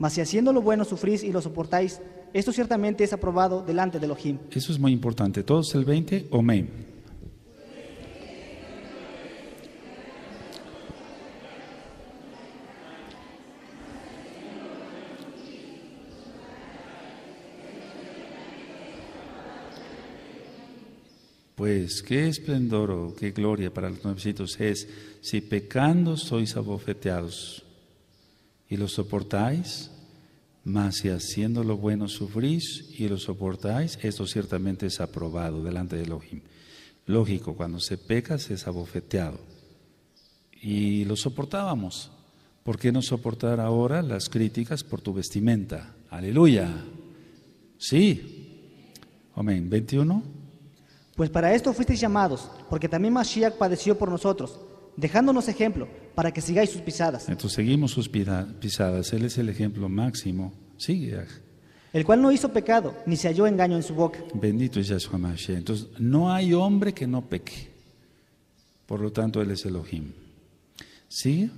Mas si haciendo lo bueno sufrís y lo soportáis, esto ciertamente es aprobado delante de Ojim. Eso es muy importante. Todos el 20, amén. Pues qué esplendor o qué gloria para los nuevecitos es si pecando sois abofeteados y lo soportáis mas si haciendo lo bueno sufrís y lo soportáis, esto ciertamente es aprobado delante de Elohim. Lógico, cuando se peca se es abofeteado. Y lo soportábamos. ¿Por qué no soportar ahora las críticas por tu vestimenta? Aleluya. Sí. Amén. 21. Pues para esto fuisteis llamados, porque también Mashiach padeció por nosotros dejándonos ejemplo para que sigáis sus pisadas. Entonces seguimos sus pisadas, Él es el ejemplo máximo. Sigue. El cual no hizo pecado, ni se halló engaño en su boca. Bendito es Yahshua Mashiach. Entonces, no hay hombre que no peque. Por lo tanto, Él es Elohim. sí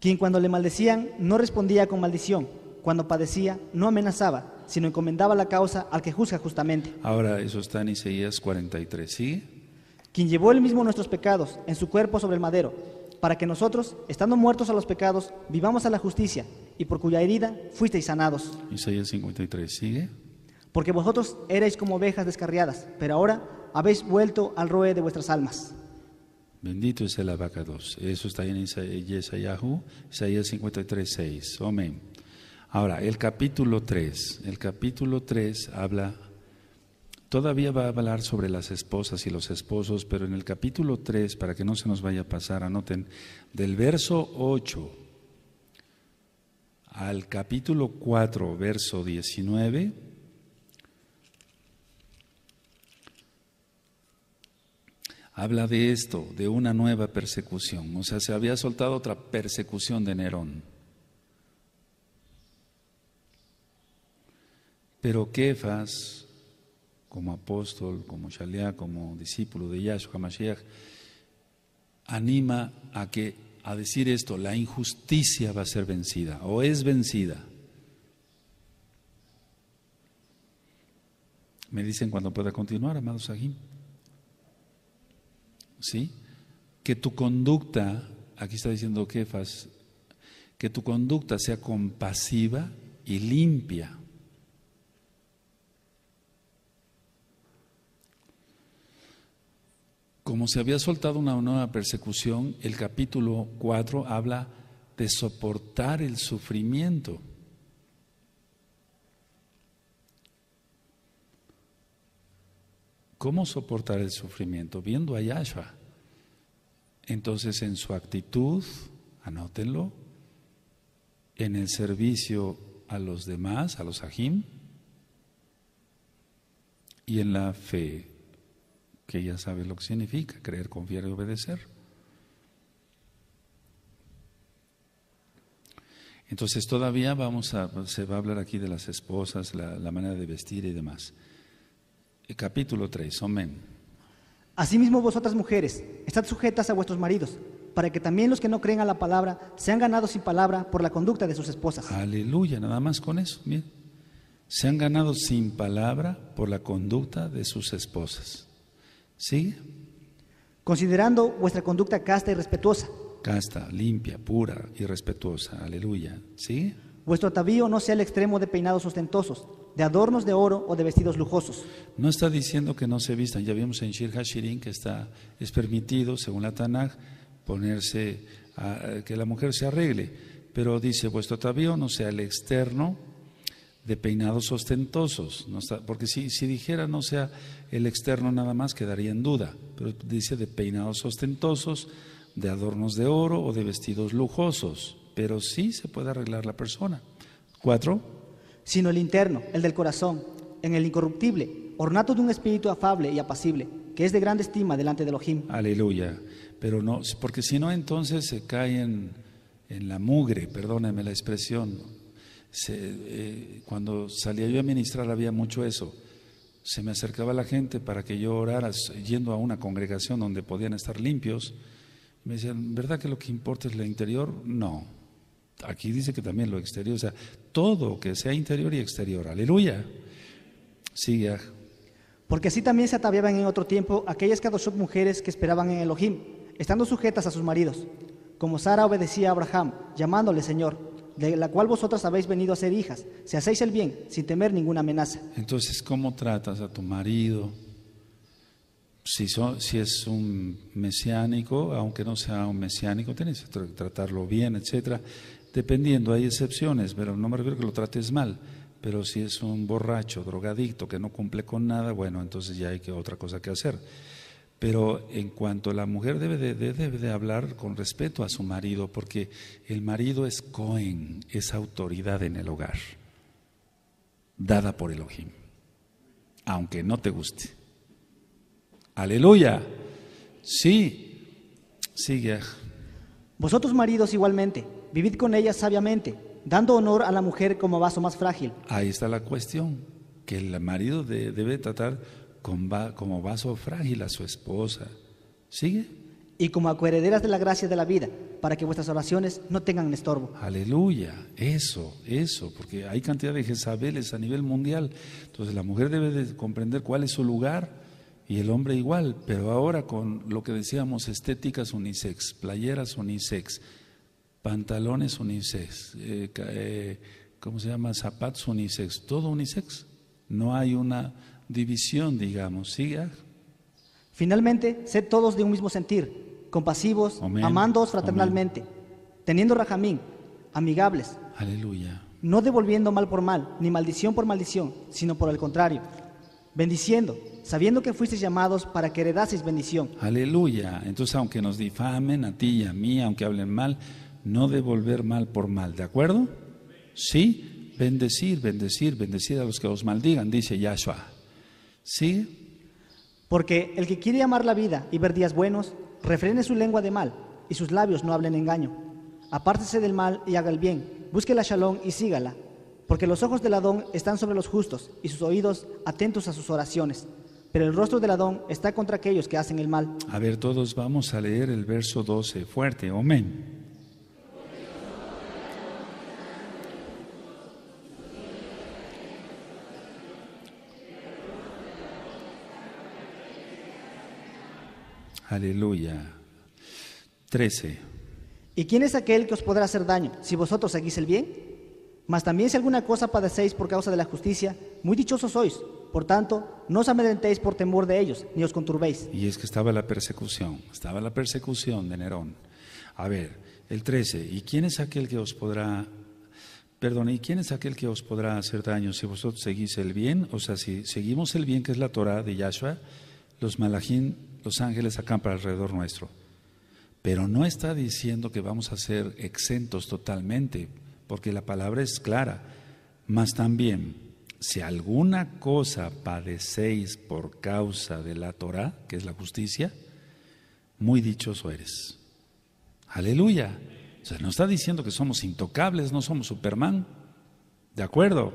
Quien cuando le maldecían no respondía con maldición, cuando padecía no amenazaba, sino encomendaba la causa al que juzga justamente. Ahora, eso está en Isaías 43. ¿Sigue? quien llevó él mismo nuestros pecados en su cuerpo sobre el madero, para que nosotros, estando muertos a los pecados, vivamos a la justicia, y por cuya herida fuisteis sanados. Isaías 53, sigue. Porque vosotros erais como ovejas descarriadas, pero ahora habéis vuelto al roe de vuestras almas. Bendito es el abacado. Eso está en Isaías, Isaías 53, 6. Amén. Ahora, el capítulo 3. El capítulo 3 habla Todavía va a hablar sobre las esposas y los esposos, pero en el capítulo 3, para que no se nos vaya a pasar, anoten, del verso 8 al capítulo 4, verso 19, habla de esto, de una nueva persecución. O sea, se había soltado otra persecución de Nerón. Pero Kefas como apóstol, como Shalia, como discípulo de Yahshua Mashiach, anima a que a decir esto, la injusticia va a ser vencida o es vencida. Me dicen cuando pueda continuar, amado Sahim. ¿Sí? Que tu conducta, aquí está diciendo Kefas, que tu conducta sea compasiva y limpia. Como se había soltado una nueva persecución, el capítulo 4 habla de soportar el sufrimiento. ¿Cómo soportar el sufrimiento? Viendo a Yahshua. Entonces en su actitud, anótenlo, en el servicio a los demás, a los ajim, y en la fe que ya sabe lo que significa, creer, confiar y obedecer. Entonces todavía vamos a, se va a hablar aquí de las esposas, la, manera de vestir y demás. capítulo 3, amén. Asimismo vosotras mujeres, estad sujetas a vuestros maridos, para que también los que no creen a la palabra sean ganados sin palabra por la conducta de sus esposas. Aleluya, nada más con eso. Se han ganado sin palabra por la conducta de sus esposas. Sí. Considerando vuestra conducta casta y respetuosa. Casta, limpia, pura y respetuosa. Aleluya. Sí. Vuestro atavío no sea el extremo de peinados ostentosos, de adornos de oro o de vestidos lujosos. No está diciendo que no se vistan. Ya vimos en Shir Hashirin que está, es permitido, según la Tanaj, ponerse, a, eh, que la mujer se arregle. Pero dice, vuestro atavío no sea el externo de peinados ostentosos, no porque si, si dijera no sea el externo nada más quedaría en duda, pero dice de peinados ostentosos, de adornos de oro o de vestidos lujosos, pero sí se puede arreglar la persona. Cuatro. Sino el interno, el del corazón, en el incorruptible, ornato de un espíritu afable y apacible, que es de grande estima delante de ojim Aleluya. Pero no, porque si no entonces se cae en la mugre, perdóneme la expresión, eh, cuando salía yo a ministrar había mucho eso. Se me acercaba la gente para que yo orara yendo a una congregación donde podían estar limpios. Me decían, ¿verdad que lo que importa es lo interior? No. Aquí dice que también lo exterior, o sea, todo que sea interior y exterior. Aleluya. Sigue. Porque así también se ataviaban en otro tiempo aquellas que dos mujeres que esperaban en Elohim, estando sujetas a sus maridos, como Sara obedecía a Abraham, llamándole Señor de la cual vosotras habéis venido a ser hijas, si hacéis el bien, sin temer ninguna amenaza. Entonces, ¿cómo tratas a tu marido? Si, si es un mesiánico, aunque no sea un mesiánico, tienes que tratarlo bien, etcétera. Dependiendo, hay excepciones, pero no me refiero que lo trates mal. Pero si es un borracho, drogadicto, que no cumple con nada, bueno, entonces ya hay que otra cosa que hacer. Pero en cuanto a la mujer debe de, hablar con respeto a su marido, porque el marido es Cohen, es autoridad en el hogar, dada por Elohim, aunque no te guste. Aleluya. Sí, sigue. Vosotros maridos igualmente, vivid con ella sabiamente, dando honor a la mujer como vaso más frágil. Ahí está la cuestión, que el marido debe tratar como vaso frágil a su esposa. ¿Sigue? Y como acuerederas de la gracia de la vida, para que vuestras oraciones no tengan estorbo. Aleluya, eso, eso, porque hay cantidad de Jezabeles a nivel mundial. Entonces la mujer debe de comprender cuál es su lugar y el hombre igual, pero ahora con lo que decíamos, estéticas unisex, playeras unisex, pantalones unisex, eh, eh, ¿cómo se llama? Zapatos unisex, todo unisex. No hay una división, digamos, siga ¿Ah? Finalmente, sed todos de un mismo sentir, compasivos, amándoos fraternalmente, teniendo rajamín, amigables. Aleluya. No devolviendo mal por mal, ni maldición por maldición, sino por el contrario, bendiciendo, sabiendo que fuisteis llamados para que heredaseis bendición. Aleluya. Entonces, aunque nos difamen a ti y a mí, aunque hablen mal, no devolver mal por mal, ¿de acuerdo? Sí, bendecir, bendecir, bendecir a los que os maldigan, dice Yahshua. ¿Sí? Porque el que quiere amar la vida y ver días buenos, refrene su lengua de mal y sus labios no hablen engaño. Apártese del mal y haga el bien, busque la shalom y sígala, porque los ojos del ladón están sobre los justos y sus oídos atentos a sus oraciones. Pero el rostro del Ladón está contra aquellos que hacen el mal. A ver, todos vamos a leer el verso 12, fuerte, amén. Aleluya. 13. ¿Y quién es aquel que os podrá hacer daño si vosotros seguís el bien? Mas también si alguna cosa padecéis por causa de la justicia, muy dichosos sois. Por tanto, no os amedrentéis por temor de ellos, ni os conturbéis. Y es que estaba la persecución, estaba la persecución de Nerón. A ver, el 13, ¿y quién es aquel que os podrá, perdón, ¿y quién es aquel que os podrá hacer daño si vosotros seguís el bien? O sea, si seguimos el bien que es la Torah de Yahshua, los malajim los ángeles para alrededor nuestro. Pero no está diciendo que vamos a ser exentos totalmente, porque la palabra es clara. más también, si alguna cosa padecéis por causa de la Torah, que es la justicia, muy dichoso eres. Aleluya. O sea, no está diciendo que somos intocables, no somos Superman. ¿De acuerdo?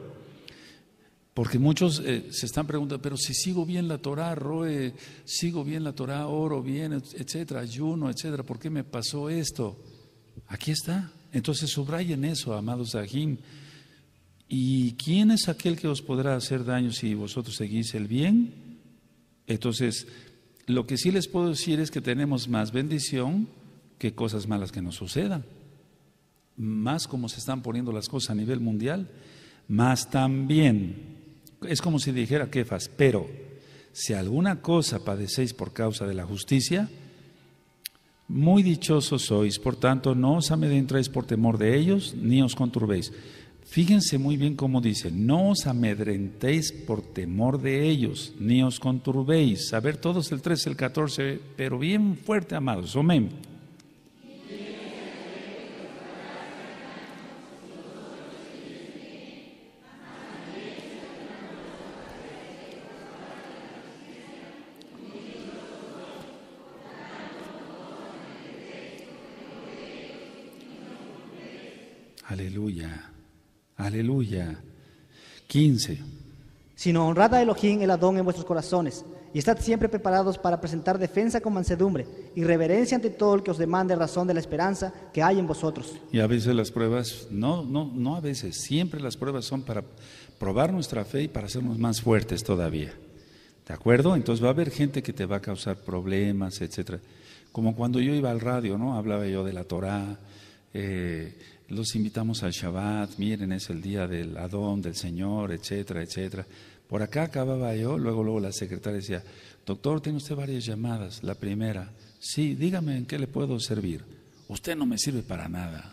Porque muchos eh, se están preguntando, pero si sigo bien la Torah, roe, sigo bien la Torah, oro bien, etcétera, ayuno, etcétera, ¿por qué me pasó esto? Aquí está. Entonces subrayen eso, amados Ajín. ¿Y quién es aquel que os podrá hacer daño si vosotros seguís el bien? Entonces, lo que sí les puedo decir es que tenemos más bendición que cosas malas que nos sucedan. Más como se están poniendo las cosas a nivel mundial, más también es como si dijera quefas, pero si alguna cosa padecéis por causa de la justicia, muy dichosos sois, por tanto no os amedrentéis por temor de ellos, ni os conturbéis. Fíjense muy bien cómo dice, no os amedrentéis por temor de ellos, ni os conturbéis. A ver todos el 13, el 14, pero bien fuerte, amados. Amén. Aleluya. Aleluya. 15. Sino honrad a Elohim el Adón en vuestros corazones y estad siempre preparados para presentar defensa con mansedumbre y reverencia ante todo el que os demande razón de la esperanza que hay en vosotros. Y a veces las pruebas, no, no, no a veces, siempre las pruebas son para probar nuestra fe y para hacernos más fuertes todavía. ¿De acuerdo? Entonces va a haber gente que te va a causar problemas, etcétera. Como cuando yo iba al radio, ¿no? Hablaba yo de la Torá, eh, los invitamos al Shabbat, miren, es el día del Adón, del Señor, etcétera, etcétera. Por acá acababa yo, luego, luego la secretaria decía, doctor, tiene usted varias llamadas. La primera, sí, dígame en qué le puedo servir. Usted no me sirve para nada,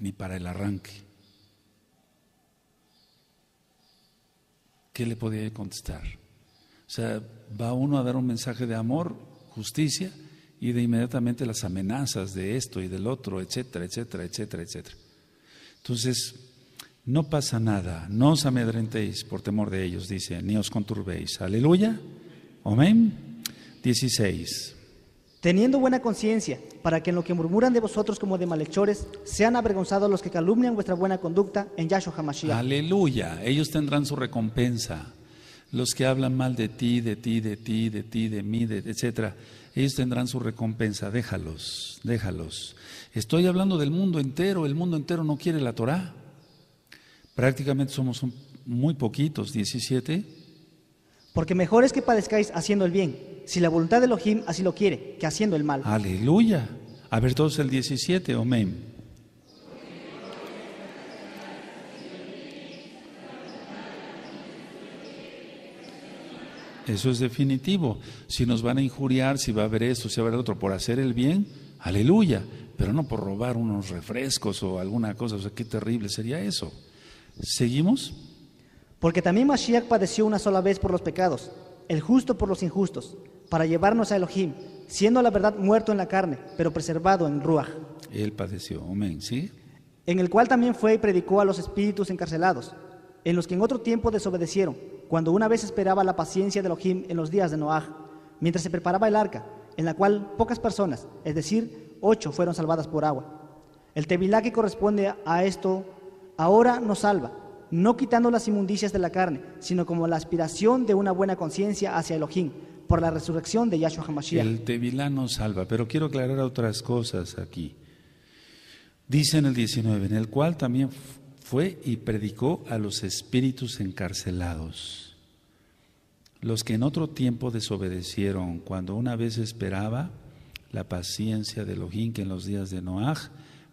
ni para el arranque. ¿Qué le podía contestar? O sea, va uno a dar un mensaje de amor, justicia, y de inmediatamente las amenazas de esto y del otro, etcétera, etcétera, etcétera, etcétera. Entonces, no pasa nada, no os amedrentéis por temor de ellos, dice, ni os conturbéis. Aleluya, amén. 16. Teniendo buena conciencia, para que en lo que murmuran de vosotros como de malhechores, sean avergonzados los que calumnian vuestra buena conducta en Yahshua Hamashiach. Aleluya, ellos tendrán su recompensa los que hablan mal de ti, de ti, de ti, de ti, de mí, de, etc. Ellos tendrán su recompensa, déjalos, déjalos. Estoy hablando del mundo entero, el mundo entero no quiere la Torah. Prácticamente somos muy poquitos, 17. Porque mejor es que padezcáis haciendo el bien, si la voluntad de Elohim así lo quiere, que haciendo el mal. Aleluya. A ver todos el 17, Amén. eso es definitivo. Si nos van a injuriar, si va a haber esto, si va a haber otro, por hacer el bien, aleluya, pero no por robar unos refrescos o alguna cosa, o sea, qué terrible sería eso. ¿Seguimos? Porque también Mashiach padeció una sola vez por los pecados, el justo por los injustos, para llevarnos a Elohim, siendo la verdad muerto en la carne, pero preservado en Ruach. Él padeció, amén, ¿sí? En el cual también fue y predicó a los espíritus encarcelados, en los que en otro tiempo desobedecieron cuando una vez esperaba la paciencia de Elohim en los días de Noah, mientras se preparaba el arca, en la cual pocas personas, es decir, ocho, fueron salvadas por agua. El tevilá que corresponde a esto ahora nos salva, no quitando las inmundicias de la carne, sino como la aspiración de una buena conciencia hacia Elohim por la resurrección de Yahshua HaMashiach. El tevilá nos salva, pero quiero aclarar otras cosas aquí. Dice en el 19, en el cual también fue y predicó a los espíritus encarcelados, los que en otro tiempo desobedecieron, cuando una vez esperaba la paciencia de Elohim en los días de Noaj,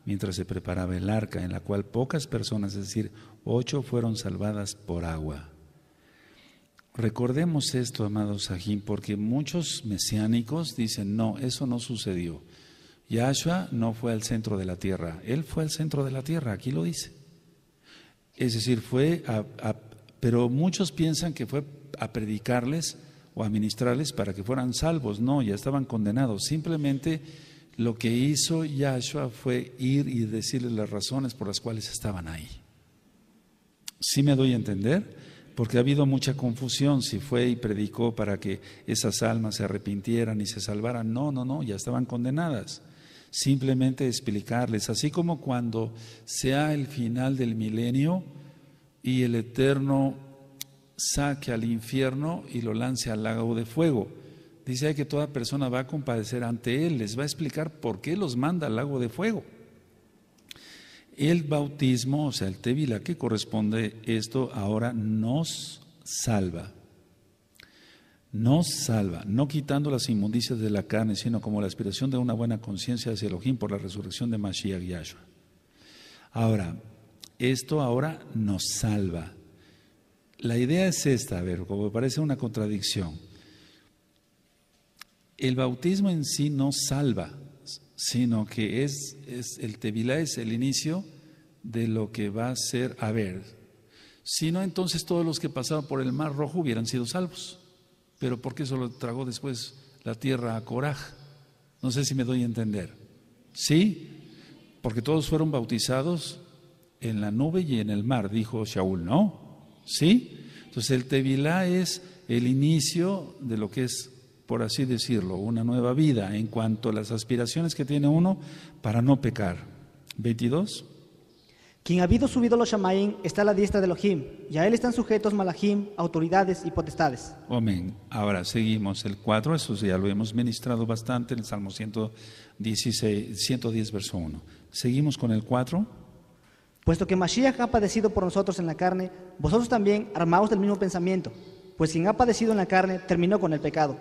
mientras se preparaba el arca, en la cual pocas personas, es decir, ocho, fueron salvadas por agua. Recordemos esto, amados ajín, porque muchos mesiánicos dicen, no, eso no sucedió. Yahshua no fue al centro de la tierra, él fue al centro de la tierra, aquí lo dice. Es decir, fue a, pero muchos piensan que fue a predicarles o a ministrarles para que fueran salvos. No, ya estaban condenados. Simplemente lo que hizo Yahshua fue ir y decirles las razones por las cuales estaban ahí. ¿Sí me doy a entender? Porque ha habido mucha confusión si fue y predicó para que esas almas se arrepintieran y se salvaran. No, no, no, ya estaban condenadas simplemente explicarles, así como cuando sea el final del milenio y el Eterno saque al infierno y lo lance al lago de fuego. Dice que toda persona va a compadecer ante Él, les va a explicar por qué los manda al lago de fuego. El bautismo, o sea, el tévila que corresponde esto, ahora nos salva. No salva, no quitando las inmundicias de la carne, sino como la aspiración de una buena conciencia hacia Elohim por la resurrección de Mashiach Yahshua. Ahora, esto ahora nos salva. La idea es esta, a ver, como parece una contradicción. El bautismo en sí no salva, sino que es, el tevilá es el inicio de lo que va a ser, a ver, si no entonces todos los que pasaron por el mar rojo hubieran sido salvos pero porque eso lo tragó después la tierra a Coraj. No sé si me doy a entender. ¿Sí? Porque todos fueron bautizados en la nube y en el mar, dijo Shaul, ¿no? ¿Sí? Entonces el Tevilá es el inicio de lo que es, por así decirlo, una nueva vida en cuanto a las aspiraciones que tiene uno para no pecar. 22. Quien ha habido subido los Shamaim está a la diestra de Elohim, y a él están sujetos Malahim, autoridades y potestades. Amén. Ahora seguimos el 4, eso ya lo hemos ministrado bastante en el Salmo 116, 110, verso 1. Seguimos con el 4. Puesto que Mashiach ha padecido por nosotros en la carne, vosotros también armados del mismo pensamiento, pues quien ha padecido en la carne terminó con el pecado,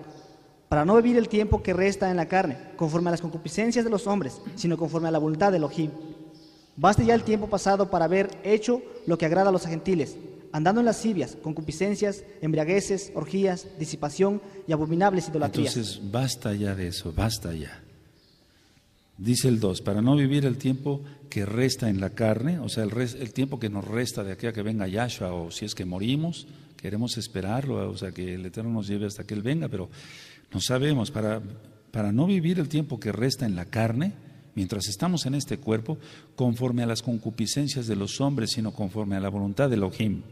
para no vivir el tiempo que resta en la carne, conforme a las concupiscencias de los hombres, sino conforme a la voluntad de Elohim Basta ya el tiempo pasado para haber hecho lo que agrada a los gentiles, andando en lascivias, concupiscencias, embriagueces, orgías, disipación y abominables idolatrías. Entonces, basta ya de eso, basta ya. Dice el 2, para no vivir el tiempo que resta en la carne, o sea, el, tiempo que nos resta de aquella que venga Yahshua, o si es que morimos, queremos esperarlo, o sea, que el Eterno nos lleve hasta que Él venga, pero no sabemos, para, para no vivir el tiempo que resta en la carne, mientras estamos en este cuerpo, conforme a las concupiscencias de los hombres, sino conforme a la voluntad de Ojim.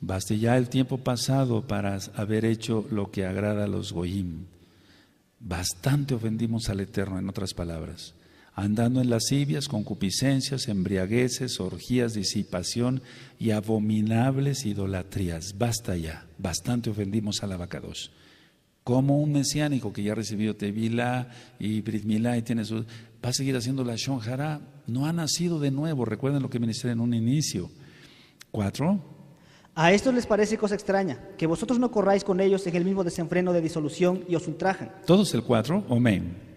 Baste ya el tiempo pasado para haber hecho lo que agrada a los Goim. Bastante ofendimos al Eterno, en otras palabras, andando en lascivias, concupiscencias, embriagueces, orgías, disipación y abominables idolatrías. Basta ya, bastante ofendimos a la como un mesiánico que ya recibió Tevila y Brit y tiene su, va a seguir haciendo la Shonjara, no ha nacido de nuevo, recuerden lo que ministré en un inicio. Cuatro. A estos les parece cosa extraña, que vosotros no corráis con ellos en el mismo desenfreno de disolución y os ultrajan. Todos el cuatro, amén.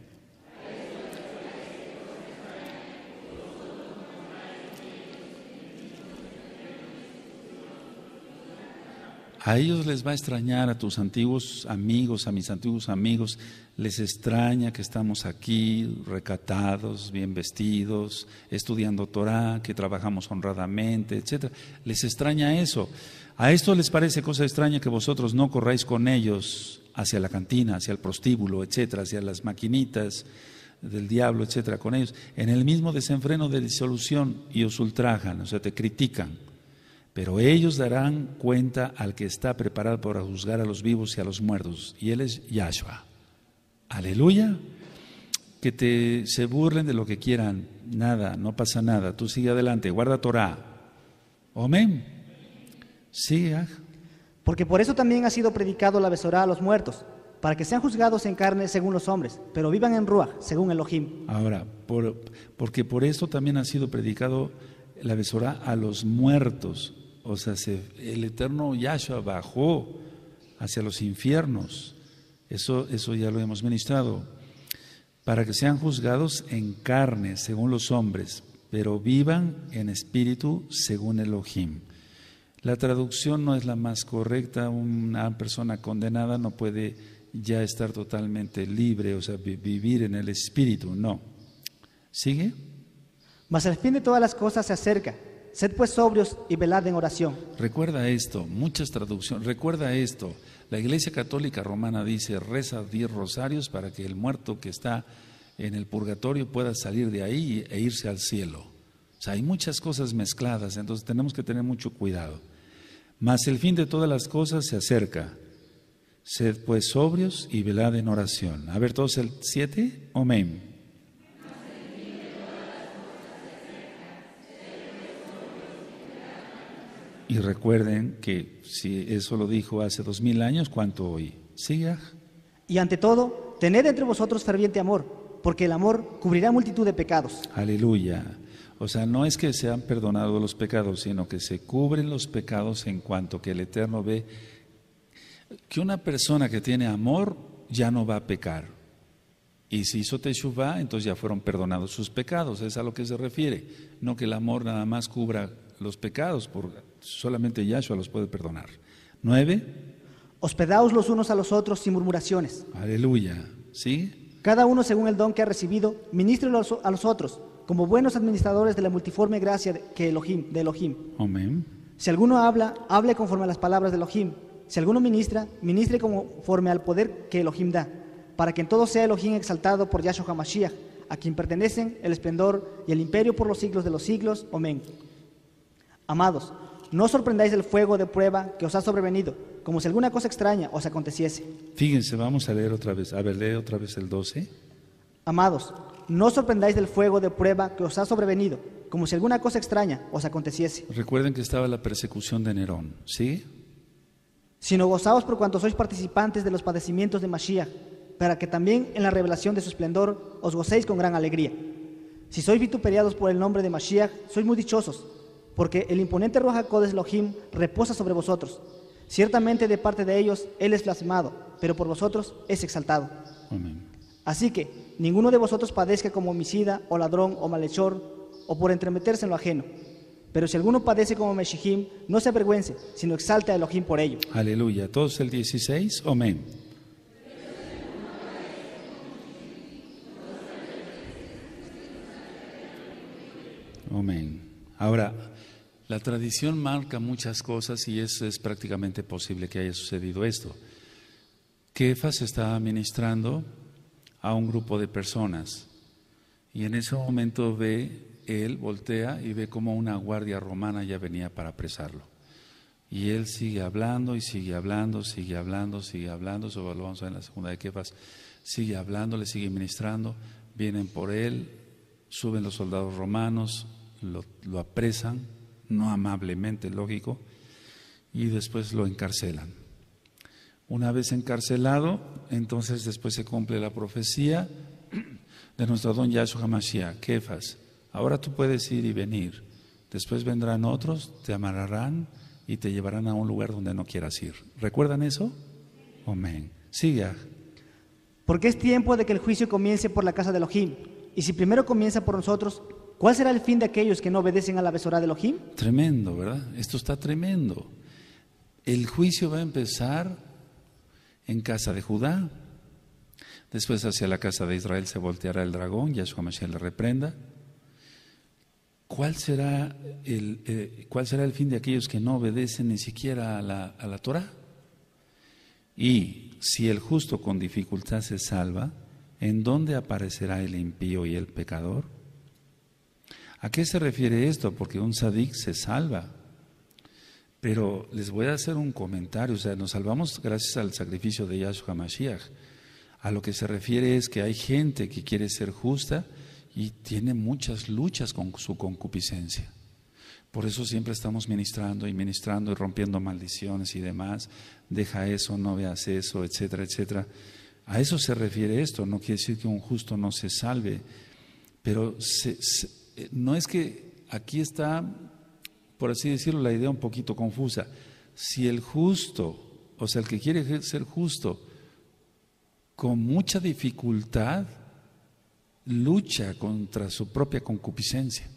A ellos les va a extrañar, a tus antiguos amigos, a mis antiguos amigos, les extraña que estamos aquí, recatados, bien vestidos, estudiando Torah, que trabajamos honradamente, etc. Les extraña eso. A esto les parece cosa extraña que vosotros no corráis con ellos hacia la cantina, hacia el prostíbulo, etcétera, hacia las maquinitas del diablo, etcétera, con ellos, en el mismo desenfreno de disolución y os ultrajan, o sea, te critican. Pero ellos darán cuenta al que está preparado para juzgar a los vivos y a los muertos. Y él es Yahshua. Aleluya. Que te se burlen de lo que quieran. Nada, no pasa nada. Tú sigue adelante. Guarda Torah. Amén. Sí. Ah. Porque por eso también ha sido predicado la besorá a los muertos, para que sean juzgados en carne según los hombres, pero vivan en Ruach, según Elohim. Ahora, porque por eso también ha sido predicado la besorá a los muertos, o sea, el eterno Yahshua bajó hacia los infiernos. Eso, eso ya lo hemos ministrado. Para que sean juzgados en carne, según los hombres, pero vivan en espíritu, según Elohim. La traducción no es la más correcta. Una persona condenada no puede ya estar totalmente libre, o sea, vivir en el espíritu, no. ¿Sigue? Mas al fin de todas las cosas se acerca. Sed pues sobrios y velad en oración. Recuerda esto, muchas traducciones, recuerda esto. La Iglesia Católica Romana dice, reza diez rosarios para que el muerto que está en el purgatorio pueda salir de ahí e irse al cielo. O sea, hay muchas cosas mezcladas, entonces tenemos que tener mucho cuidado. Mas el fin de todas las cosas se acerca. Sed pues sobrios y velad en oración. A ver todos el 7. Amén. Y recuerden que si eso lo dijo hace dos mil años, ¿cuánto hoy? Siga. Y ante todo, tened entre vosotros ferviente amor, porque el amor cubrirá multitud de pecados. Aleluya. O sea, no es que sean han perdonado los pecados, sino que se cubren los pecados en cuanto que el Eterno ve que una persona que tiene amor ya no va a pecar. Y si hizo Teshuvah, entonces ya fueron perdonados sus pecados. Es a lo que se refiere. No que el amor nada más cubra los pecados, por... solamente Yahshua los puede perdonar. Nueve. Hospedaos los unos a los otros sin murmuraciones. Aleluya. ¿Sí? Cada uno según el don que ha recibido, ministre a los otros, como buenos administradores de la multiforme gracia que Elohim, de Elohim. Si alguno habla, hable conforme a las palabras de Elohim. Si alguno ministra, ministre conforme al poder que Elohim da, para que en todo sea Elohim exaltado por Yahshua Hamashiach, a quien pertenecen el esplendor y el imperio por los siglos de los siglos. Amén. Amados, no sorprendáis del fuego de prueba que os ha sobrevenido, como si alguna cosa extraña os aconteciese. Fíjense, vamos a leer otra vez. A ver, lee otra vez el 12. Amados, no sorprendáis del fuego de prueba que os ha sobrevenido, como si alguna cosa extraña os aconteciese. Recuerden que estaba la persecución de Nerón, ¿sí? Sino gozaos por cuanto sois participantes de los padecimientos de Mashiach, para que también en la revelación de su esplendor os gocéis con gran alegría. Si sois vituperiados por el nombre de Mashiach, sois muy dichosos porque el imponente Roja Codes Elohim reposa sobre vosotros. Ciertamente de parte de ellos Él es blasfemado, pero por vosotros es exaltado. Así que ninguno de vosotros padezca como homicida o ladrón o malhechor o por entremeterse en lo ajeno. Pero si alguno padece como Meshihim, no se avergüence, sino exalte a Elohim por ello. Aleluya. Todos el 16. Amén. Amén. Ahora, la tradición marca muchas cosas y es prácticamente posible que haya sucedido esto. Kefas está ministrando a un grupo de personas y en ese momento ve, él voltea y ve como una guardia romana ya venía para apresarlo. Y él sigue hablando y sigue hablando, sigue hablando, sigue hablando, eso lo vamos a ver en la segunda de Kefas, sigue hablando, le sigue ministrando, vienen por él, suben los soldados romanos, lo apresan no amablemente, lógico, y después lo encarcelan. Una vez encarcelado, entonces después se cumple la profecía de nuestro don Yahshua Hamashiach, Kefas. Ahora tú puedes ir y venir. Después vendrán otros, te amarrarán y te llevarán a un lugar donde no quieras ir. ¿Recuerdan eso? Amén. Siga. Porque es tiempo de que el juicio comience por la casa de Elohim. Y si primero comienza por nosotros, ¿Cuál será el fin de aquellos que no obedecen a la besora de Elohim? Tremendo, ¿verdad? Esto está tremendo. El juicio va a empezar en casa de Judá. Después hacia la casa de Israel se volteará el dragón, su Mashiach le reprenda. ¿Cuál será, el, eh, ¿Cuál será el fin de aquellos que no obedecen ni siquiera a la, a la Torah? Y si el justo con dificultad se salva, ¿en dónde aparecerá el impío y el pecador? ¿A qué se refiere esto? Porque un sadic se salva. Pero les voy a hacer un comentario, o sea, nos salvamos gracias al sacrificio de Yahshua Mashiach. A lo que se refiere es que hay gente que quiere ser justa y tiene muchas luchas con su concupiscencia. Por eso siempre estamos ministrando y ministrando y rompiendo maldiciones y demás. Deja eso, no veas eso, etcétera, etcétera. A eso se refiere esto. No quiere decir que un justo no se salve, pero se eh, no es que aquí está, por así decirlo, la idea un poquito confusa. Si el justo, o sea, el que quiere ser justo, con mucha dificultad lucha contra su propia concupiscencia.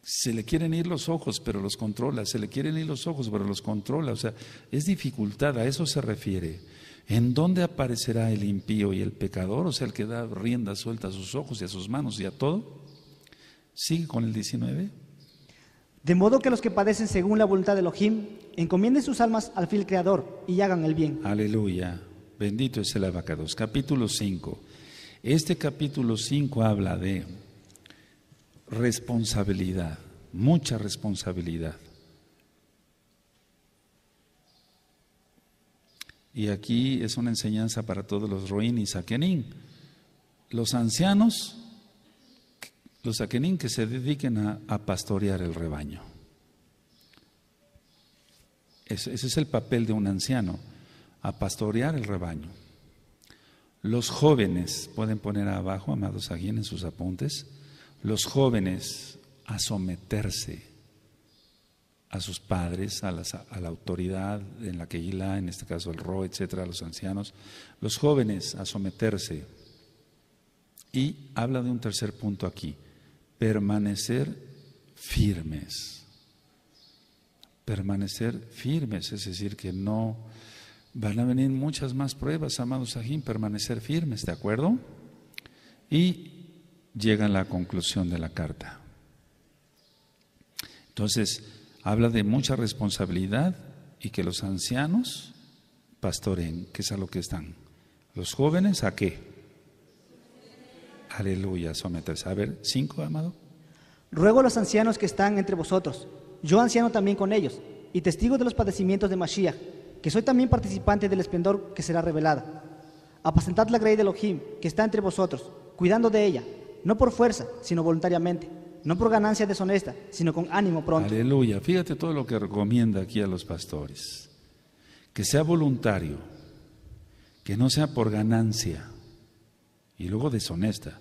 Se le quieren ir los ojos, pero los controla. Se le quieren ir los ojos, pero los controla. O sea, es dificultad, a eso se refiere. ¿En dónde aparecerá el impío y el pecador? O sea, el que da rienda suelta a sus ojos y a sus manos y a todo Sigue con el 19. De modo que los que padecen según la voluntad de Elohim encomienden sus almas al fiel creador y hagan el bien. Aleluya. Bendito es el abacados. Capítulo 5. Este capítulo 5 habla de responsabilidad, mucha responsabilidad. Y aquí es una enseñanza para todos los roín y saquenín. Los ancianos los aquenín que se dediquen a, pastorear el rebaño. Ese, es el papel de un anciano, a pastorear el rebaño. Los jóvenes, pueden poner abajo, amados aquí en sus apuntes, los jóvenes a someterse a sus padres, a, la autoridad en la que gila, en este caso el Ro, etcétera, a los ancianos, los jóvenes a someterse. Y habla de un tercer punto aquí, permanecer firmes. Permanecer firmes, es decir, que no van a venir muchas más pruebas, amados ajín permanecer firmes, ¿de acuerdo? Y llega a la conclusión de la carta. Entonces, habla de mucha responsabilidad y que los ancianos pastoren, que es a lo que están. Los jóvenes, ¿a qué? Aleluya, someterse. A ver, cinco, amado. Ruego a los ancianos que están entre vosotros, yo anciano también con ellos, y testigo de los padecimientos de Mashiach, que soy también participante del esplendor que será revelado. Apacentad la grey de Elohim, que está entre vosotros, cuidando de ella, no por fuerza, sino voluntariamente, no por ganancia deshonesta, sino con ánimo pronto. Aleluya. Fíjate todo lo que recomienda aquí a los pastores. Que sea voluntario, que no sea por ganancia y luego deshonesta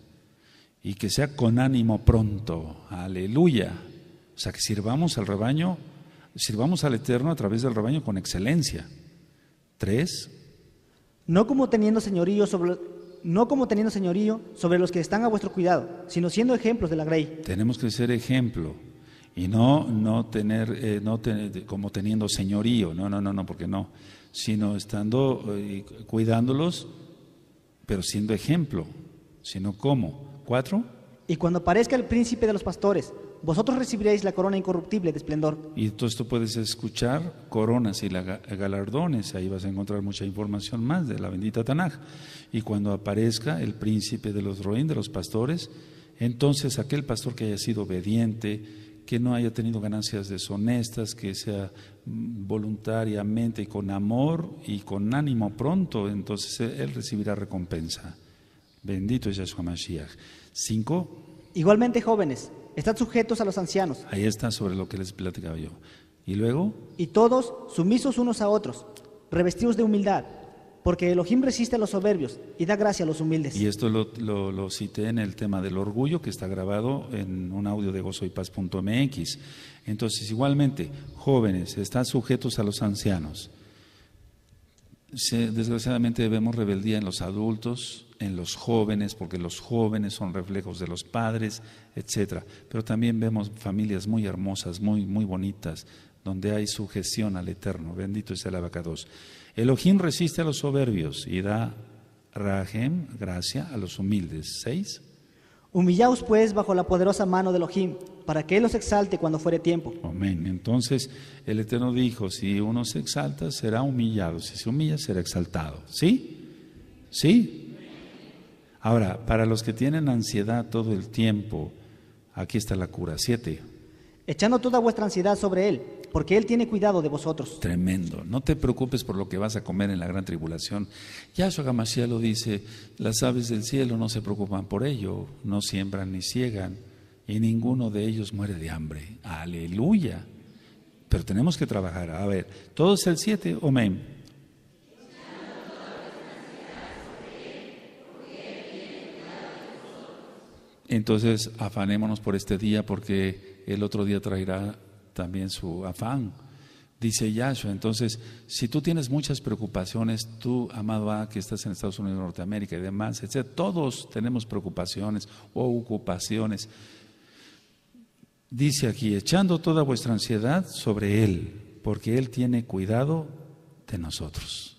y que sea con ánimo pronto. Aleluya. O sea, que sirvamos al rebaño, sirvamos al Eterno a través del rebaño con excelencia. Tres. No como teniendo señorío sobre, no como teniendo señorío sobre los que están a vuestro cuidado, sino siendo ejemplos de la grey. Tenemos que ser ejemplo y no no tener eh, no como teniendo señorío, no no no no porque no, sino estando eh, cuidándolos, pero siendo ejemplo, sino como 4. Y cuando aparezca el príncipe de los pastores, vosotros recibiréis la corona incorruptible de esplendor. Y todo esto puedes escuchar coronas y galardones, ahí vas a encontrar mucha información más de la bendita Tanaj. Y cuando aparezca el príncipe de los roín, de los pastores, entonces aquel pastor que haya sido obediente, que no haya tenido ganancias deshonestas, que sea voluntariamente y con amor y con ánimo pronto, entonces él recibirá recompensa. Bendito es Yahshua Mashiach. Cinco. Igualmente jóvenes, están sujetos a los ancianos. Ahí está sobre lo que les platicaba yo. ¿Y luego? Y todos sumisos unos a otros, revestidos de humildad, porque Elohim resiste a los soberbios y da gracia a los humildes. Y esto lo, cité en el tema del orgullo que está grabado en un audio de gozoypaz.mx. Entonces, igualmente, jóvenes, están sujetos a los ancianos. desgraciadamente vemos rebeldía en los adultos, en los jóvenes, porque los jóvenes son reflejos de los padres, etcétera. Pero también vemos familias muy hermosas, muy, muy bonitas, donde hay sujeción al Eterno. Bendito sea el abacados. Elohim resiste a los soberbios y da Rahem, gracia, a los humildes. 6. Humillaos pues bajo la poderosa mano de Elohim, para que Él los exalte cuando fuere tiempo. Amén. Entonces el Eterno dijo, si uno se exalta, será humillado. Si se humilla, será exaltado. ¿Sí? ¿Sí? Ahora, para los que tienen ansiedad todo el tiempo, aquí está la cura. Siete. Echando toda vuestra ansiedad sobre Él, porque Él tiene cuidado de vosotros. Tremendo. No te preocupes por lo que vas a comer en la gran tribulación. Yahshua Gamashiach lo dice, las aves del cielo no se preocupan por ello, no siembran ni ciegan, y ninguno de ellos muere de hambre. Aleluya. Pero tenemos que trabajar. A ver, ¿todo es el siete? Amén. Entonces afanémonos por este día porque el otro día traerá también su afán. Dice Yahshua, entonces, si tú tienes muchas preocupaciones, tú, amado A, que estás en Estados Unidos, Norteamérica y demás, etc., todos tenemos preocupaciones o ocupaciones. Dice aquí, echando toda vuestra ansiedad sobre Él, porque Él tiene cuidado de nosotros.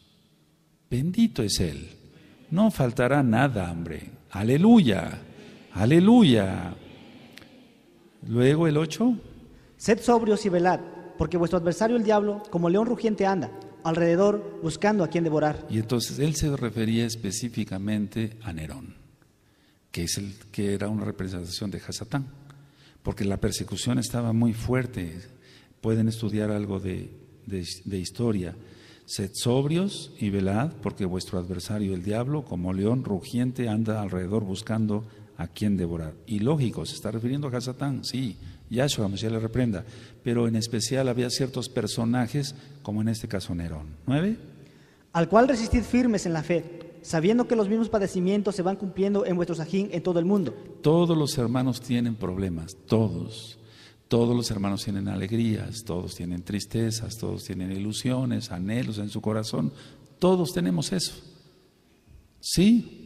Bendito es Él. No faltará nada, hombre. Aleluya. Aleluya. Luego el 8. Sed sobrios y velad, porque vuestro adversario el diablo, como león rugiente, anda alrededor buscando a quien devorar. Y entonces él se refería específicamente a Nerón, que, es el, que era una representación de Hasatán, porque la persecución estaba muy fuerte. Pueden estudiar algo de, de historia. Sed sobrios y velad, porque vuestro adversario el diablo, como león rugiente, anda alrededor buscando a quien devorar. Y lógico, se está refiriendo a Hasatán, sí, Yahshua, ya le reprenda, pero en especial había ciertos personajes, como en este caso Nerón. 9. Al cual resistid firmes en la fe, sabiendo que los mismos padecimientos se van cumpliendo en vuestro ajín en todo el mundo. Todos los hermanos tienen problemas, todos. Todos los hermanos tienen alegrías, todos tienen tristezas, todos tienen ilusiones, anhelos en su corazón. Todos tenemos eso. ¿Sí?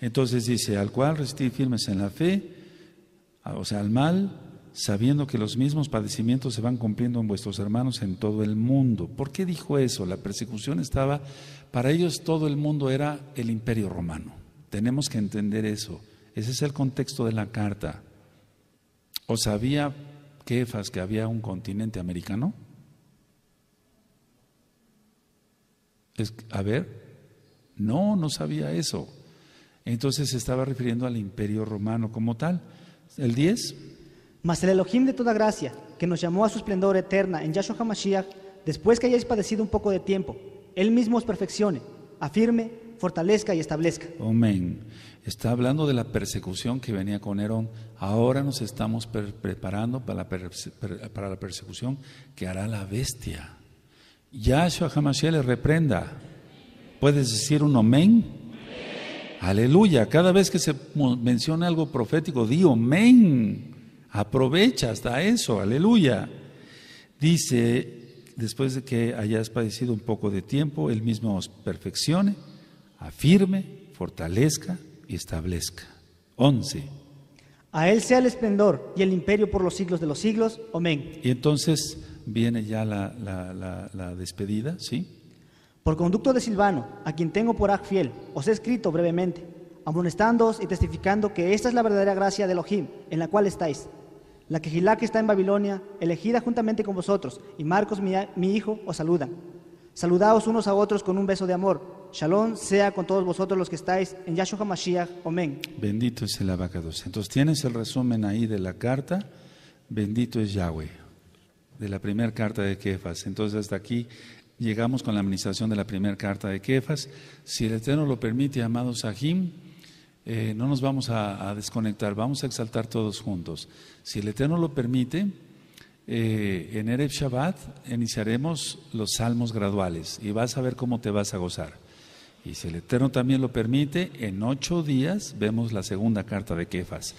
Entonces dice, al cual resistir firmes en la fe, o sea, al mal, sabiendo que los mismos padecimientos se van cumpliendo en vuestros hermanos en todo el mundo. ¿Por qué dijo eso? La persecución estaba, para ellos todo el mundo era el imperio romano. Tenemos que entender eso. Ese es el contexto de la carta. ¿O sabía Kefas que había un continente americano? a ver, no, no sabía eso. Entonces se estaba refiriendo al imperio romano como tal. El 10. Mas el Elohim de toda gracia, que nos llamó a su esplendor eterna en Yahshua HaMashiach, después que hayáis padecido un poco de tiempo, Él mismo os perfeccione, afirme, fortalezca y establezca. Amén. Está hablando de la persecución que venía con Herón. Ahora nos estamos preparando para la, persecución que hará la bestia. Yahshua HaMashiach le reprenda. ¿Puedes decir un amén? Aleluya, cada vez que se menciona algo profético, di amén. Aprovecha hasta eso, aleluya. Dice, después de que hayas padecido un poco de tiempo, Él mismo os perfeccione, afirme, fortalezca y establezca. 11. A Él sea el esplendor y el imperio por los siglos de los siglos. Amén. Y entonces viene ya la despedida, ¿sí? Por conducto de Silvano, a quien tengo por ag fiel, os he escrito brevemente, amonestándoos y testificando que esta es la verdadera gracia de Elohim, en la cual estáis. La quejilá que está en Babilonia, elegida juntamente con vosotros, y Marcos, mi, hijo, os saluda. Saludaos unos a otros con un beso de amor. Shalom sea con todos vosotros los que estáis en Yahshua Mashiach. Amén. Bendito es el abacados. Entonces tienes el resumen ahí de la carta. Bendito es Yahweh. De la primera carta de Kefas. Entonces hasta aquí llegamos con la administración de la primera carta de Kefas. Si el Eterno lo permite, amados Sahim, eh, no nos vamos a, desconectar, vamos a exaltar todos juntos. Si el Eterno lo permite, eh, en Erev Shabbat iniciaremos los salmos graduales y vas a ver cómo te vas a gozar. Y si el Eterno también lo permite, en ocho días vemos la segunda carta de Kefas.